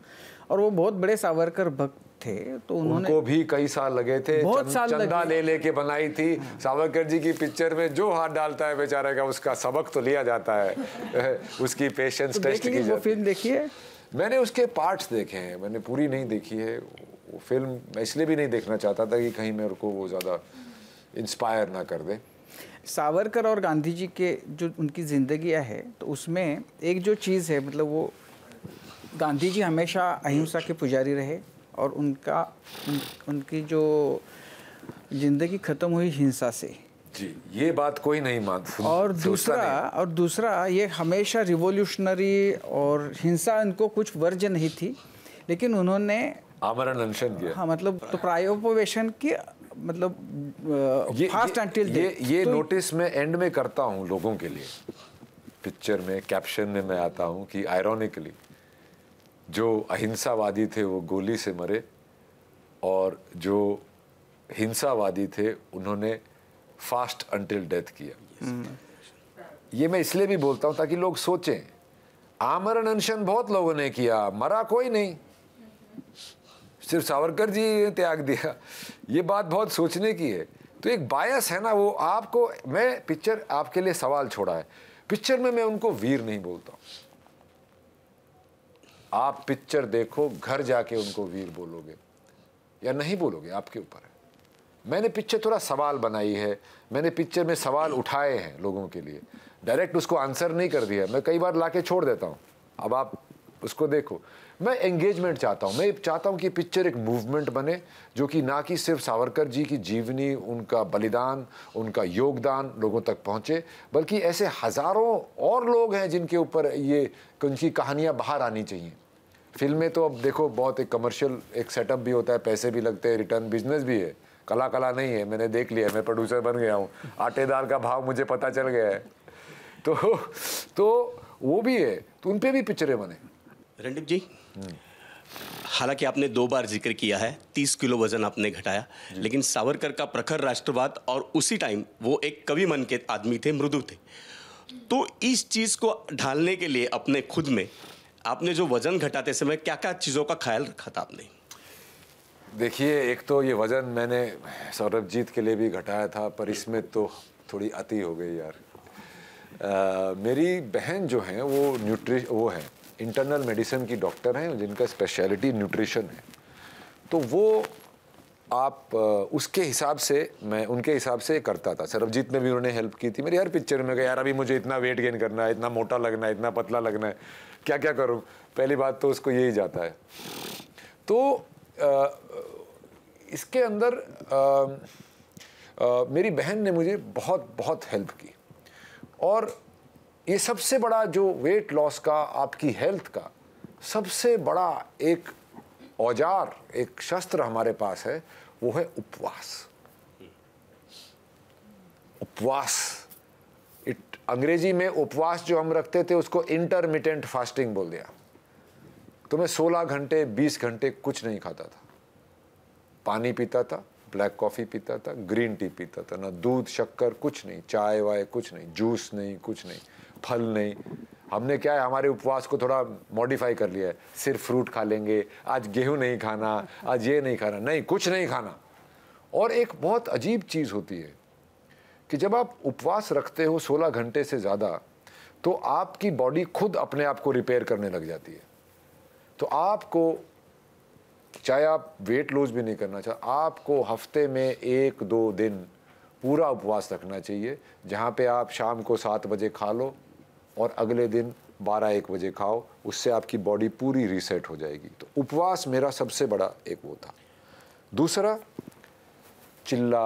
और वो बहुत बड़े सावरकर भक्त थे तो उन्होंने उनको भी कई साल लगे थे बहुत चंद, साल चंदा ले लेके बनाई थी सावरकर जी की पिक्चर में जो हाथ डालता है बेचारे का उसका सबक तो लिया जाता है उसकी पेशेंस तो टेस्ट की वो फिल्म देखी है मैंने उसके पार्ट्स देखे हैं मैंने पूरी नहीं देखी है वो फिल्म मैं इसलिए भी नहीं देखना चाहता था कि कहीं मेरे को वो ज़्यादा इंस्पायर ना कर दे सावरकर और गांधी जी के जो उनकी ज़िंदगी है तो उसमें एक जो चीज़ है मतलब वो गांधी जी हमेशा अहिंसा के पुजारी रहे और उनका उन, उनकी जो जिंदगी खत्म हुई हिंसा से जी ये बात कोई नहीं मान और दूसरा और दूसरा ये हमेशा रिवोल्यूशनरी और हिंसा इनको कुछ वर्ज नहीं थी लेकिन उन्होंने आमरण अनशन किया हाँ मतलब तो प्रायोपवेशन की मतलब ये, फास्ट ये, ये ये तो, नोटिस मैं एंड में करता हूँ लोगों के लिए पिक्चर में कैप्शन में मैं आता हूँ कि आयरोनिकली जो अहिंसावादी थे वो गोली से मरे और जो हिंसावादी थे उन्होंने फास्ट अंटिल डेथ किया ये मैं इसलिए भी बोलता हूँ ताकि लोग सोचें आमरण अनशन बहुत लोगों ने किया मरा कोई नहीं सिर्फ सावरकर जी ने त्याग दिया ये बात बहुत सोचने की है तो एक बायस है ना वो आपको मैं पिक्चर आपके लिए सवाल छोड़ा है पिक्चर में मैं उनको वीर नहीं बोलता हूँ आप पिक्चर देखो घर जाके उनको वीर बोलोगे या नहीं बोलोगे आपके ऊपर है मैंने पिक्चर थोड़ा सवाल बनाई है मैंने पिक्चर में सवाल उठाए हैं लोगों के लिए डायरेक्ट उसको आंसर नहीं कर दिया मैं कई बार लाके छोड़ देता हूँ अब आप उसको देखो मैं एंगेजमेंट चाहता हूँ मैं चाहता हूँ कि पिक्चर एक मूवमेंट बने जो कि ना कि सिर्फ सावरकर जी की जीवनी उनका बलिदान उनका योगदान लोगों तक पहुँचे बल्कि ऐसे हज़ारों और लोग हैं जिनके ऊपर ये उनकी कहानियाँ बाहर आनी चाहिए फिल्में तो अब देखो बहुत एक कमर्शियल एक सेटअप भी होता है पैसे भी लगते हैं रिटर्न बिजनेस भी है कला कला नहीं है मैंने देख लिया मैं प्रोड्यूसर बन गया हूँ आटेदार का भाव मुझे पता चल गया है तो तो वो भी है तो उन पर भी पिक्चरें बने रणदीप जी हालांकि आपने दो बार जिक्र किया है तीस किलो वजन आपने घटाया लेकिन सावरकर का प्रखर राष्ट्रवाद और उसी टाइम वो एक कवि मन के आदमी थे मृदु थे तो इस चीज़ को ढालने के लिए अपने खुद में आपने जो वजन घटाते समय क्या क्या चीज़ों का ख्याल रखा था आपने देखिए एक तो ये वजन मैंने सौरभ जीत के लिए भी घटाया था पर इसमें तो थोड़ी अति हो गई यार आ, मेरी बहन जो है वो न्यूट्री वो है इंटरनल मेडिसिन की डॉक्टर हैं जिनका स्पेशलिटी न्यूट्रिशन है तो वो आप उसके हिसाब से मैं उनके हिसाब से करता था सरबजीत ने भी उन्होंने हेल्प की थी मेरी हर पिक्चर में कहा यार अभी मुझे इतना वेट गेन करना है इतना मोटा लगना है इतना पतला लगना है क्या क्या करूँ पहली बात तो उसको यही जाता है तो आ, इसके अंदर आ, आ, मेरी बहन ने मुझे बहुत बहुत हेल्प की और ये सबसे बड़ा जो वेट लॉस का आपकी हेल्थ का सबसे बड़ा एक औजार एक शस्त्र हमारे पास है वो है उपवास उपवास इट अंग्रेजी में उपवास जो हम रखते थे उसको इंटरमिटेंट फास्टिंग बोल दिया तो मैं 16 घंटे 20 घंटे कुछ नहीं खाता था पानी पीता था ब्लैक कॉफ़ी पीता था ग्रीन टी पीता था ना दूध शक्कर कुछ नहीं चाय वाय कुछ नहीं जूस नहीं कुछ नहीं फल नहीं हमने क्या है हमारे उपवास को थोड़ा मॉडिफाई कर लिया है सिर्फ फ्रूट खा लेंगे आज गेहूं नहीं खाना आज ये नहीं खाना नहीं कुछ नहीं खाना और एक बहुत अजीब चीज़ होती है कि जब आप उपवास रखते हो 16 घंटे से ज़्यादा तो आपकी बॉडी खुद अपने आप को रिपेयर करने लग जाती है तो आपको चाहे आप वेट लूज भी नहीं करना चाहते आपको हफ्ते में एक दो दिन पूरा उपवास रखना चाहिए जहाँ पे आप शाम को सात बजे खा लो और अगले दिन बारह एक बजे खाओ उससे आपकी बॉडी पूरी रीसेट हो जाएगी तो उपवास मेरा सबसे बड़ा एक वो था दूसरा चिल्ला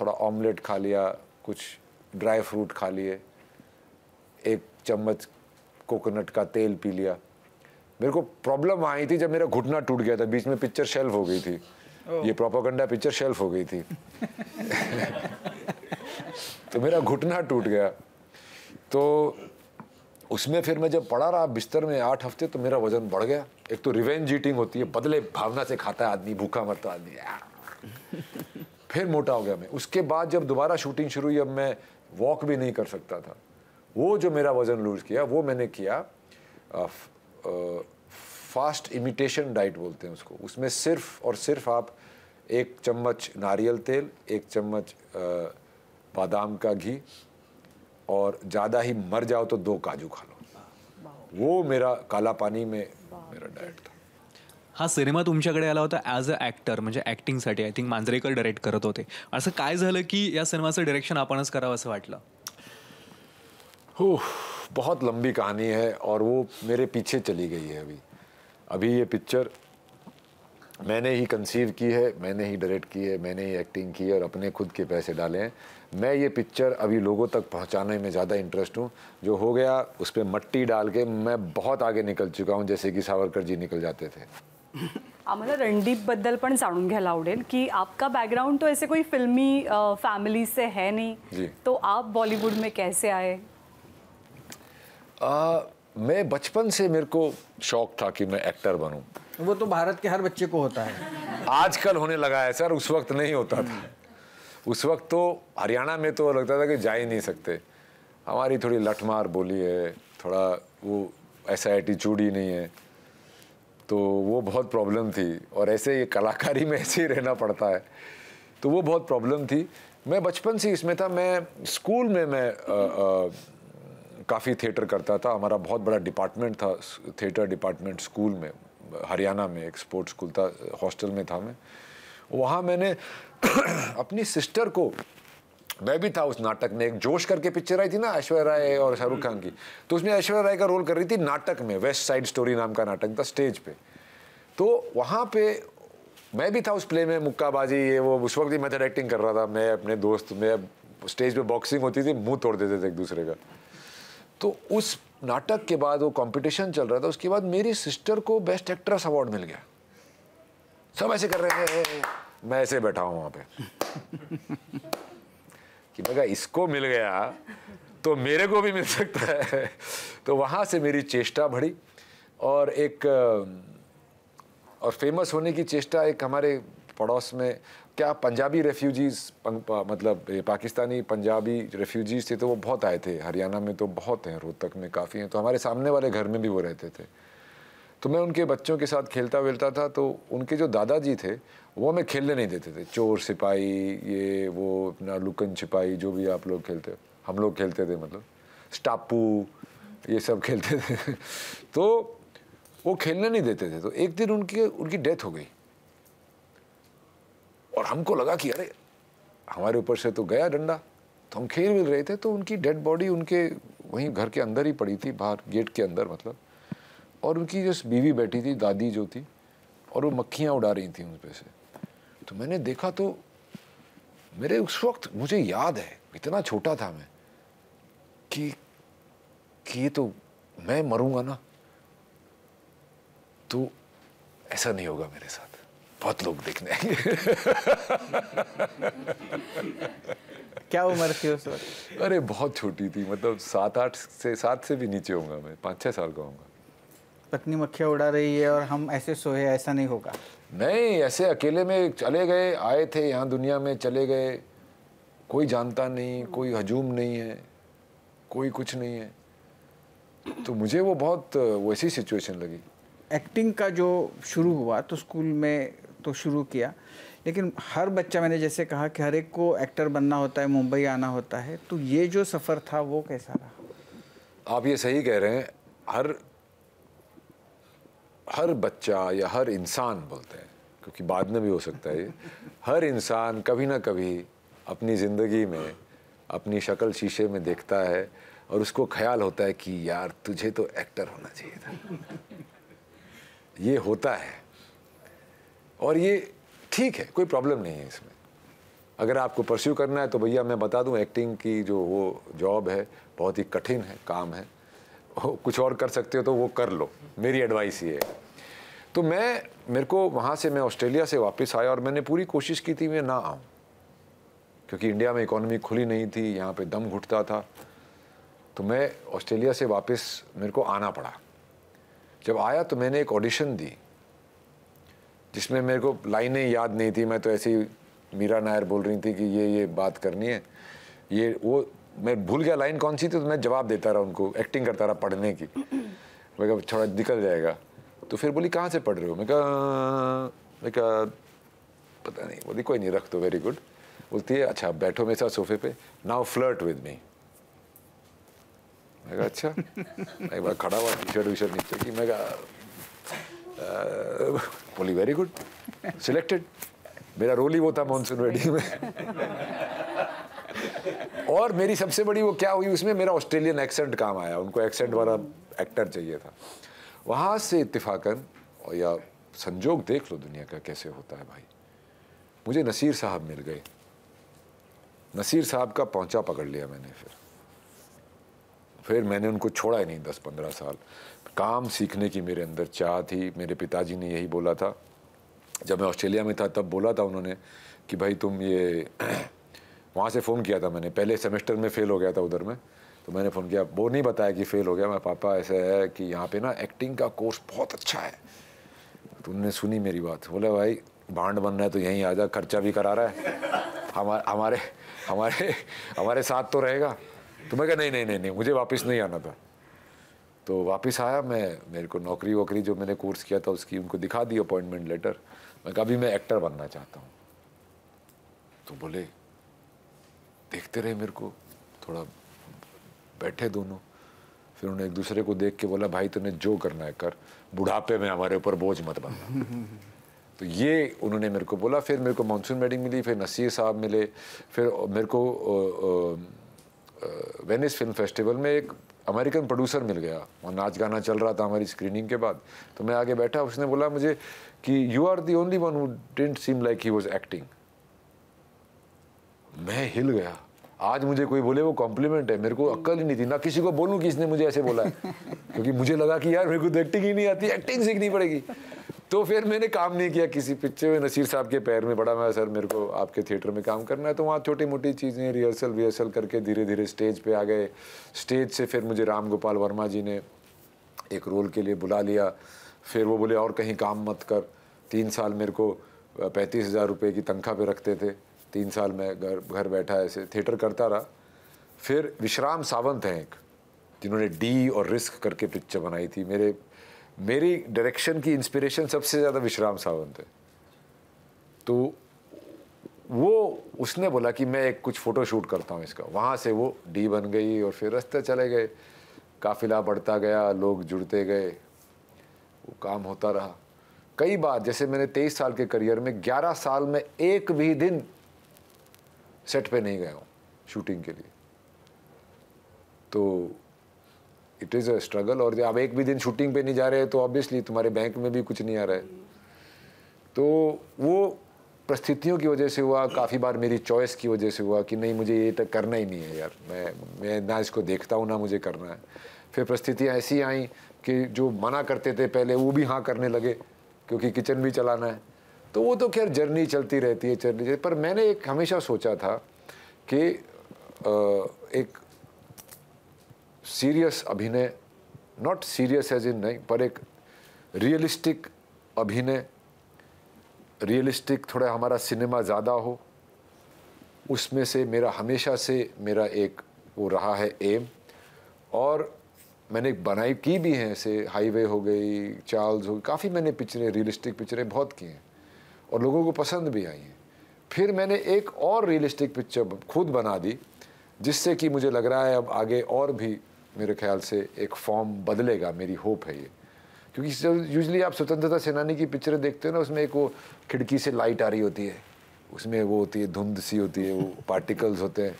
थोड़ा ऑमलेट खा लिया कुछ ड्राई फ्रूट खा लिए एक चम्मच कोकोनट का तेल पी लिया मेरे को प्रॉब्लम आई थी जब मेरा घुटना टूट गया था बीच में पिक्चर शेल्फ हो गई थी ये प्रोपागंडा पिक्चर शेल्फ हो गई थी तो मेरा घुटना टूट गया तो उसमें फिर मैं जब पड़ा रहा बिस्तर में आठ हफ्ते तो मेरा वजन बढ़ गया एक तो रिवेंज ईटिंग होती है बदले भावना से खाता है आदमी भूखा मरता तो आदमी फिर मोटा हो गया मैं उसके बाद जब दोबारा शूटिंग शुरू हुई अब मैं वॉक भी नहीं कर सकता था वो जो मेरा वज़न लूज किया वो मैंने किया फास्ट इमिटेशन डाइट बोलते हैं उसको उसमें सिर्फ और सिर्फ आप एक चम्मच नारियल तेल एक चम्मच बादाम का घी और ज़्यादा ही मर जाओ तो दो काजू खा लो वो मेरा काला पानी में मेरा डाइट था हा सिनेमा तुमच्याकडे आला होता ॲज अ ॲक्टर म्हणजे ॲक्टिंगसाठी आय थिंक मांजरेकर डायरेक्ट करत होते असं काय झालं की या सिनेमाचं डिरेक्शन आपणच करावं असं वाटलं हो बहुत लंबी कहानी है और वो मेरे पीछे चली गई है अभी अभी ये पिक्चर मैंने ही कंसीव की है मैंने ही डायरेक्ट की है मैंने ही एक्टिंग की है और अपने खुद के पैसे डाले हैं मैं ये पिक्चर अभी लोगों तक पहुंचाने में ज़्यादा इंटरेस्ट हूँ जो हो गया उस पर मट्टी डाल के मैं बहुत आगे निकल चुका हूँ जैसे कि सावरकर जी निकल जाते थे आम रणदीप बदल आवडेल आपका बैकग्राउंड तो ऐसे कोई फिल्मी फैमिली से है नहीं जी. तो आप बॉलीवुड में कैसे आए आ, मैं बचपन से मेरे को शौक था कि मैं एक्टर बनूं वो तो भारत के हर बच्चे को होता है आजकल होने लगा है सर उस वक्त नहीं होता था उस वक्त तो हरियाणा में तो लगता था कि जा ही नहीं सकते हमारी थोड़ी लठमार बोली है थोड़ा वो ऐसा एटीट्यूड ही नहीं है तो वो बहुत प्रॉब्लम थी और ऐसे ये कलाकारी में ऐसे ही रहना पड़ता है तो वो बहुत प्रॉब्लम थी मैं बचपन से इसमें था मैं स्कूल में मैं काफ़ी थिएटर करता था हमारा बहुत बड़ा डिपार्टमेंट था थिएटर डिपार्टमेंट स्कूल में हरियाणा में एक स्पोर्ट्स स्कूल था हॉस्टल में था मैं वहाँ मैंने अपनी सिस्टर को मैं भी था उस नाटक में एक जोश करके पिक्चर आई थी ना ऐश्वर्या राय और शाहरुख खान की तो उसमें ऐश्वर्या राय का रोल कर रही थी नाटक में वेस्ट साइड स्टोरी नाम का नाटक था स्टेज पे तो वहाँ पे मैं भी था उस प्ले में मुक्काबाजी ये वो उस वक्त ही मैथड एक्टिंग कर रहा था मैं अपने दोस्त में स्टेज पे बॉक्सिंग होती थी मुंह तोड़ देते थे एक दूसरे का तो उस नाटक के बाद वो कंपटीशन चल रहा था उसके बाद मेरी सिस्टर को बेस्ट एक्ट्रेस अवार्ड मिल गया सब ऐसे कर रहे थे मैं ऐसे बैठा हूँ वहाँ पे कि मैं इसको मिल गया तो मेरे को भी मिल सकता है तो वहाँ से मेरी चेष्टा बढ़ी और एक और फेमस होने की चेष्टा एक हमारे पड़ोस में क्या पंजाबी रेफ्यूजीज मतलब पाकिस्तानी पंजाबी रेफ्यूजीज थे तो वो बहुत आए थे हरियाणा में तो बहुत हैं रोहतक में काफ़ी हैं तो हमारे सामने वाले घर में भी वो रहते थे तो मैं उनके बच्चों के साथ खेलता वेलता था तो उनके जो दादाजी थे वो हमें खेलने नहीं देते थे चोर सिपाही ये वो अपना लुकन छिपाही जो भी आप लोग खेलते हम लोग खेलते थे मतलब स्टापू ये सब खेलते थे तो वो खेलने नहीं देते थे तो एक दिन उनकी उनकी डेथ हो गई और हमको लगा कि अरे हमारे ऊपर से तो गया डंडा तो हम खेल मिल रहे थे तो उनकी डेड बॉडी उनके वहीं घर के अंदर ही पड़ी थी बाहर गेट के अंदर मतलब और उनकी जो बीवी बैठी थी दादी जो थी और वो मक्खियाँ उड़ा रही थी उन पर से तो मैंने देखा तो मेरे उस वक्त मुझे याद है इतना छोटा था मैं कि कि ये तो मैं मरूंगा ना तो ऐसा नहीं होगा मेरे साथ बहुत लोग देखने आएंगे क्या उम्र थी उस वक्त अरे बहुत छोटी थी मतलब सात आठ से सात से भी नीचे होगा मैं पाँच छः साल का होगा पत्नी मक्खियाँ उड़ा रही है और हम ऐसे सोए ऐसा नहीं होगा नहीं ऐसे अकेले में चले गए आए थे यहाँ दुनिया में चले गए कोई जानता नहीं कोई हजूम नहीं है कोई कुछ नहीं है तो मुझे वो बहुत वैसी सिचुएशन लगी एक्टिंग का जो शुरू हुआ तो स्कूल में तो शुरू किया लेकिन हर बच्चा मैंने जैसे कहा कि हर एक को एक्टर बनना होता है मुंबई आना होता है तो ये जो सफ़र था वो कैसा रहा आप ये सही कह रहे हैं हर हर बच्चा या हर इंसान बोलते हैं क्योंकि बाद में भी हो सकता है हर इंसान कभी ना कभी अपनी ज़िंदगी में अपनी शक्ल शीशे में देखता है और उसको ख्याल होता है कि यार तुझे तो एक्टर होना चाहिए था ये होता है और ये ठीक है कोई प्रॉब्लम नहीं है इसमें अगर आपको परस्यू करना है तो भैया मैं बता दूं एक्टिंग की जो वो जॉब है बहुत ही कठिन है काम है कुछ और कर सकते हो तो वो कर लो मेरी एडवाइस ये है तो मैं मेरे को वहाँ से मैं ऑस्ट्रेलिया से वापस आया और मैंने पूरी कोशिश की थी मैं ना आऊँ क्योंकि इंडिया में इकोनॉमी खुली नहीं थी यहाँ पे दम घुटता था तो मैं ऑस्ट्रेलिया से वापस मेरे को आना पड़ा जब आया तो मैंने एक ऑडिशन दी जिसमें मेरे को लाइनें याद नहीं थी मैं तो ऐसी मीरा नायर बोल रही थी कि ये ये बात करनी है ये वो मैं भूल गया लाइन कौन सी थी तो मैं जवाब देता रहा उनको एक्टिंग करता रहा पढ़ने की मैं कहा थोड़ा निकल जाएगा तो फिर बोली कहाँ से पढ़ रहे हो मैं कहा मैं कहा पता नहीं बोली कोई नहीं रख दो वेरी गुड बोलती है अच्छा बैठो मेरे साथ सोफे पे नाउ फ्लर्ट विद मी मैं कहा अच्छा एक बार खड़ा हुआ टी शर्ट वी शर्ट नीचे की मैं कहा बोली वेरी गुड सिलेक्टेड मेरा रोल ही वो था मानसून वेडिंग में और मेरी सबसे बड़ी वो क्या हुई उसमें मेरा ऑस्ट्रेलियन एक्सेंट काम आया उनको एक्सेंट वाला एक्टर चाहिए था वहाँ से इतफाकन या संजोग देख लो दुनिया का कैसे होता है भाई मुझे नसीर साहब मिल गए नसीर साहब का पहुँचा पकड़ लिया मैंने फिर फिर मैंने उनको छोड़ा ही नहीं दस पंद्रह साल काम सीखने की मेरे अंदर चाह थी मेरे पिताजी ने यही बोला था जब मैं ऑस्ट्रेलिया में था तब बोला था उन्होंने कि भाई तुम ये वहाँ से फ़ोन किया था मैंने पहले सेमेस्टर में फ़ेल हो गया था उधर में तो मैंने फ़ोन किया वो नहीं बताया कि फ़ेल हो गया मैं पापा ऐसा है कि यहाँ पे ना एक्टिंग का कोर्स बहुत अच्छा है तो उनने सुनी मेरी बात बोले भाई बांड बन रहा है तो यहीं आ जा खर्चा भी करा रहा है हमारे हमारे हमारे हमारे साथ तो रहेगा तो मैं कहा नहीं नहीं नहीं नहीं मुझे वापस नहीं आना था तो वापस आया मैं मेरे को नौकरी वोकरी जो मैंने कोर्स किया था उसकी उनको दिखा दी अपॉइंटमेंट लेटर मैं कहा अभी मैं एक्टर बनना चाहता हूँ तो बोले देखते रहे मेरे को थोड़ा बैठे दोनों फिर उन्होंने एक दूसरे को देख के बोला भाई तूने जो करना है कर बुढ़ापे में हमारे ऊपर बोझ मत बन तो ये उन्होंने मेरे को बोला फिर मेरे को मानसून मेडिंग मिली फिर नसीर साहब मिले फिर मेरे को वेनिस फिल्म फेस्टिवल में एक अमेरिकन प्रोड्यूसर मिल गया और नाच गाना चल रहा था हमारी स्क्रीनिंग के बाद तो मैं आगे बैठा उसने बोला मुझे कि you are the only one who doesn't seem like he was acting मैं हिल गया आज मुझे कोई बोले वो कॉम्प्लीमेंट है मेरे को अक्ल ही नहीं थी ना किसी को बोलूँ कि इसने मुझे ऐसे बोला है क्योंकि मुझे लगा कि यार मेरे को तो एक्टिंग ही नहीं आती एक्टिंग सीखनी पड़ेगी तो फिर मैंने काम नहीं किया किसी पिक्चर में नसीर साहब के पैर में पड़ा मैं सर मेरे को आपके थिएटर में काम करना है तो वहाँ छोटी मोटी चीज़ें रिहर्सल रिहर्सल करके धीरे धीरे स्टेज पर आ गए स्टेज से फिर मुझे राम गोपाल वर्मा जी ने एक रोल के लिए बुला लिया फिर वो बोले और कहीं काम मत कर तीन साल मेरे को पैंतीस हज़ार रुपये की तनख्वाह पे रखते थे तीन साल में घर घर बैठा ऐसे थिएटर करता रहा फिर विश्राम सावंत हैं एक जिन्होंने डी और रिस्क करके पिक्चर बनाई थी मेरे मेरी डायरेक्शन की इंस्पिरेशन सबसे ज़्यादा विश्राम सावंत है तो वो उसने बोला कि मैं एक कुछ फ़ोटो शूट करता हूँ इसका वहाँ से वो डी बन गई और फिर रास्ते चले गए काफिला बढ़ता गया लोग जुड़ते गए वो काम होता रहा कई बार जैसे मैंने तेईस साल के करियर में ग्यारह साल में एक भी दिन सेट पे नहीं गया हूँ शूटिंग के लिए तो इट इज़ अ स्ट्रगल और आप एक भी दिन शूटिंग पे नहीं जा रहे तो ऑब्वियसली तुम्हारे बैंक में भी कुछ नहीं आ रहा है तो वो परिस्थितियों की वजह से हुआ काफ़ी बार मेरी चॉइस की वजह से हुआ कि नहीं मुझे ये तक करना ही नहीं है यार मैं मैं ना इसको देखता हूँ ना मुझे करना है फिर परिस्थितियाँ ऐसी आई कि जो मना करते थे पहले वो भी हाँ करने लगे क्योंकि किचन भी चलाना है तो वो तो खैर जर्नी चलती रहती है चलती पर मैंने एक हमेशा सोचा था कि एक सीरियस अभिनय नॉट सीरियस एज इन नहीं पर एक रियलिस्टिक अभिनय रियलिस्टिक थोड़ा हमारा सिनेमा ज़्यादा हो उसमें से मेरा हमेशा से मेरा एक वो रहा है एम और मैंने एक बनाई की भी हैं ऐसे हाईवे हो गई चार्ल्स हो गई काफ़ी मैंने पिक्चरें रियलिस्टिक पिक्चरें बहुत की हैं और लोगों को पसंद भी आई हैं फिर मैंने एक और रियलिस्टिक पिक्चर खुद बना दी जिससे कि मुझे लग रहा है अब आगे और भी मेरे ख्याल से एक फॉर्म बदलेगा मेरी होप है ये क्योंकि यूजली आप स्वतंत्रता सेनानी की पिक्चरें देखते हो ना उसमें एक वो खिड़की से लाइट आ रही होती है उसमें वो होती है धुंध सी होती है वो पार्टिकल्स होते हैं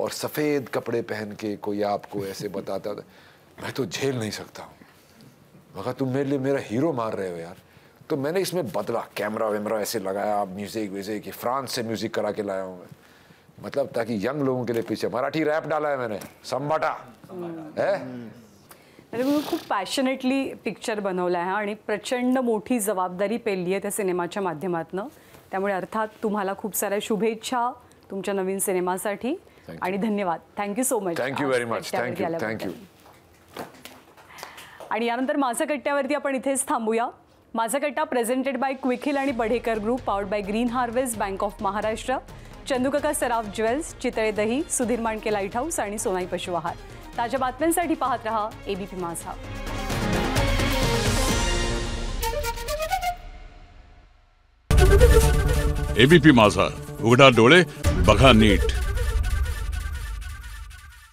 और सफ़ेद कपड़े पहन के कोई आपको ऐसे बताता था मैं तो झेल नहीं सकता हूँ मगर तुम मेरे लिए मेरा हीरो मार रहे हो यार तो मैंने इसमें बदला कैमरा वैमरा ऐसे लगाया म्यूज़िक व्यूज़िक फ्रांस से म्यूज़िक करा के लाया हूँ मतलब ताकि यंग लोगों के लिए पीछे मराठी रैप डाला है मैंने संबाटा है अरे मी पिक्चर बनवला आहे आणि प्रचंड मोठी जबाबदारी पेलली आहे त्या अर्थात तुम्हाला खूप साऱ्या शुभेच्छा तुमच्या नवीन सिनेमासाठी आणि धन्यवाद thank you so much thank you very much thank you thank you आणि यानंतर माझं कट्ट्यावरती आपण इथेच थांबूया माझा कट्टा प्रेझेंटेड बाय क्विखिल आणि Badhekar group powered by green harvest bank of Maharashtra Chandukaka Saraf jewels Chitale दही सुधीर मांडके लाईट हाऊस आणि सोनाई पशु आहार ताज्या बातम्यांसाठी पाहत रहा एबीपी माझा एबीपी माझा उघडा डोळे बघा नीट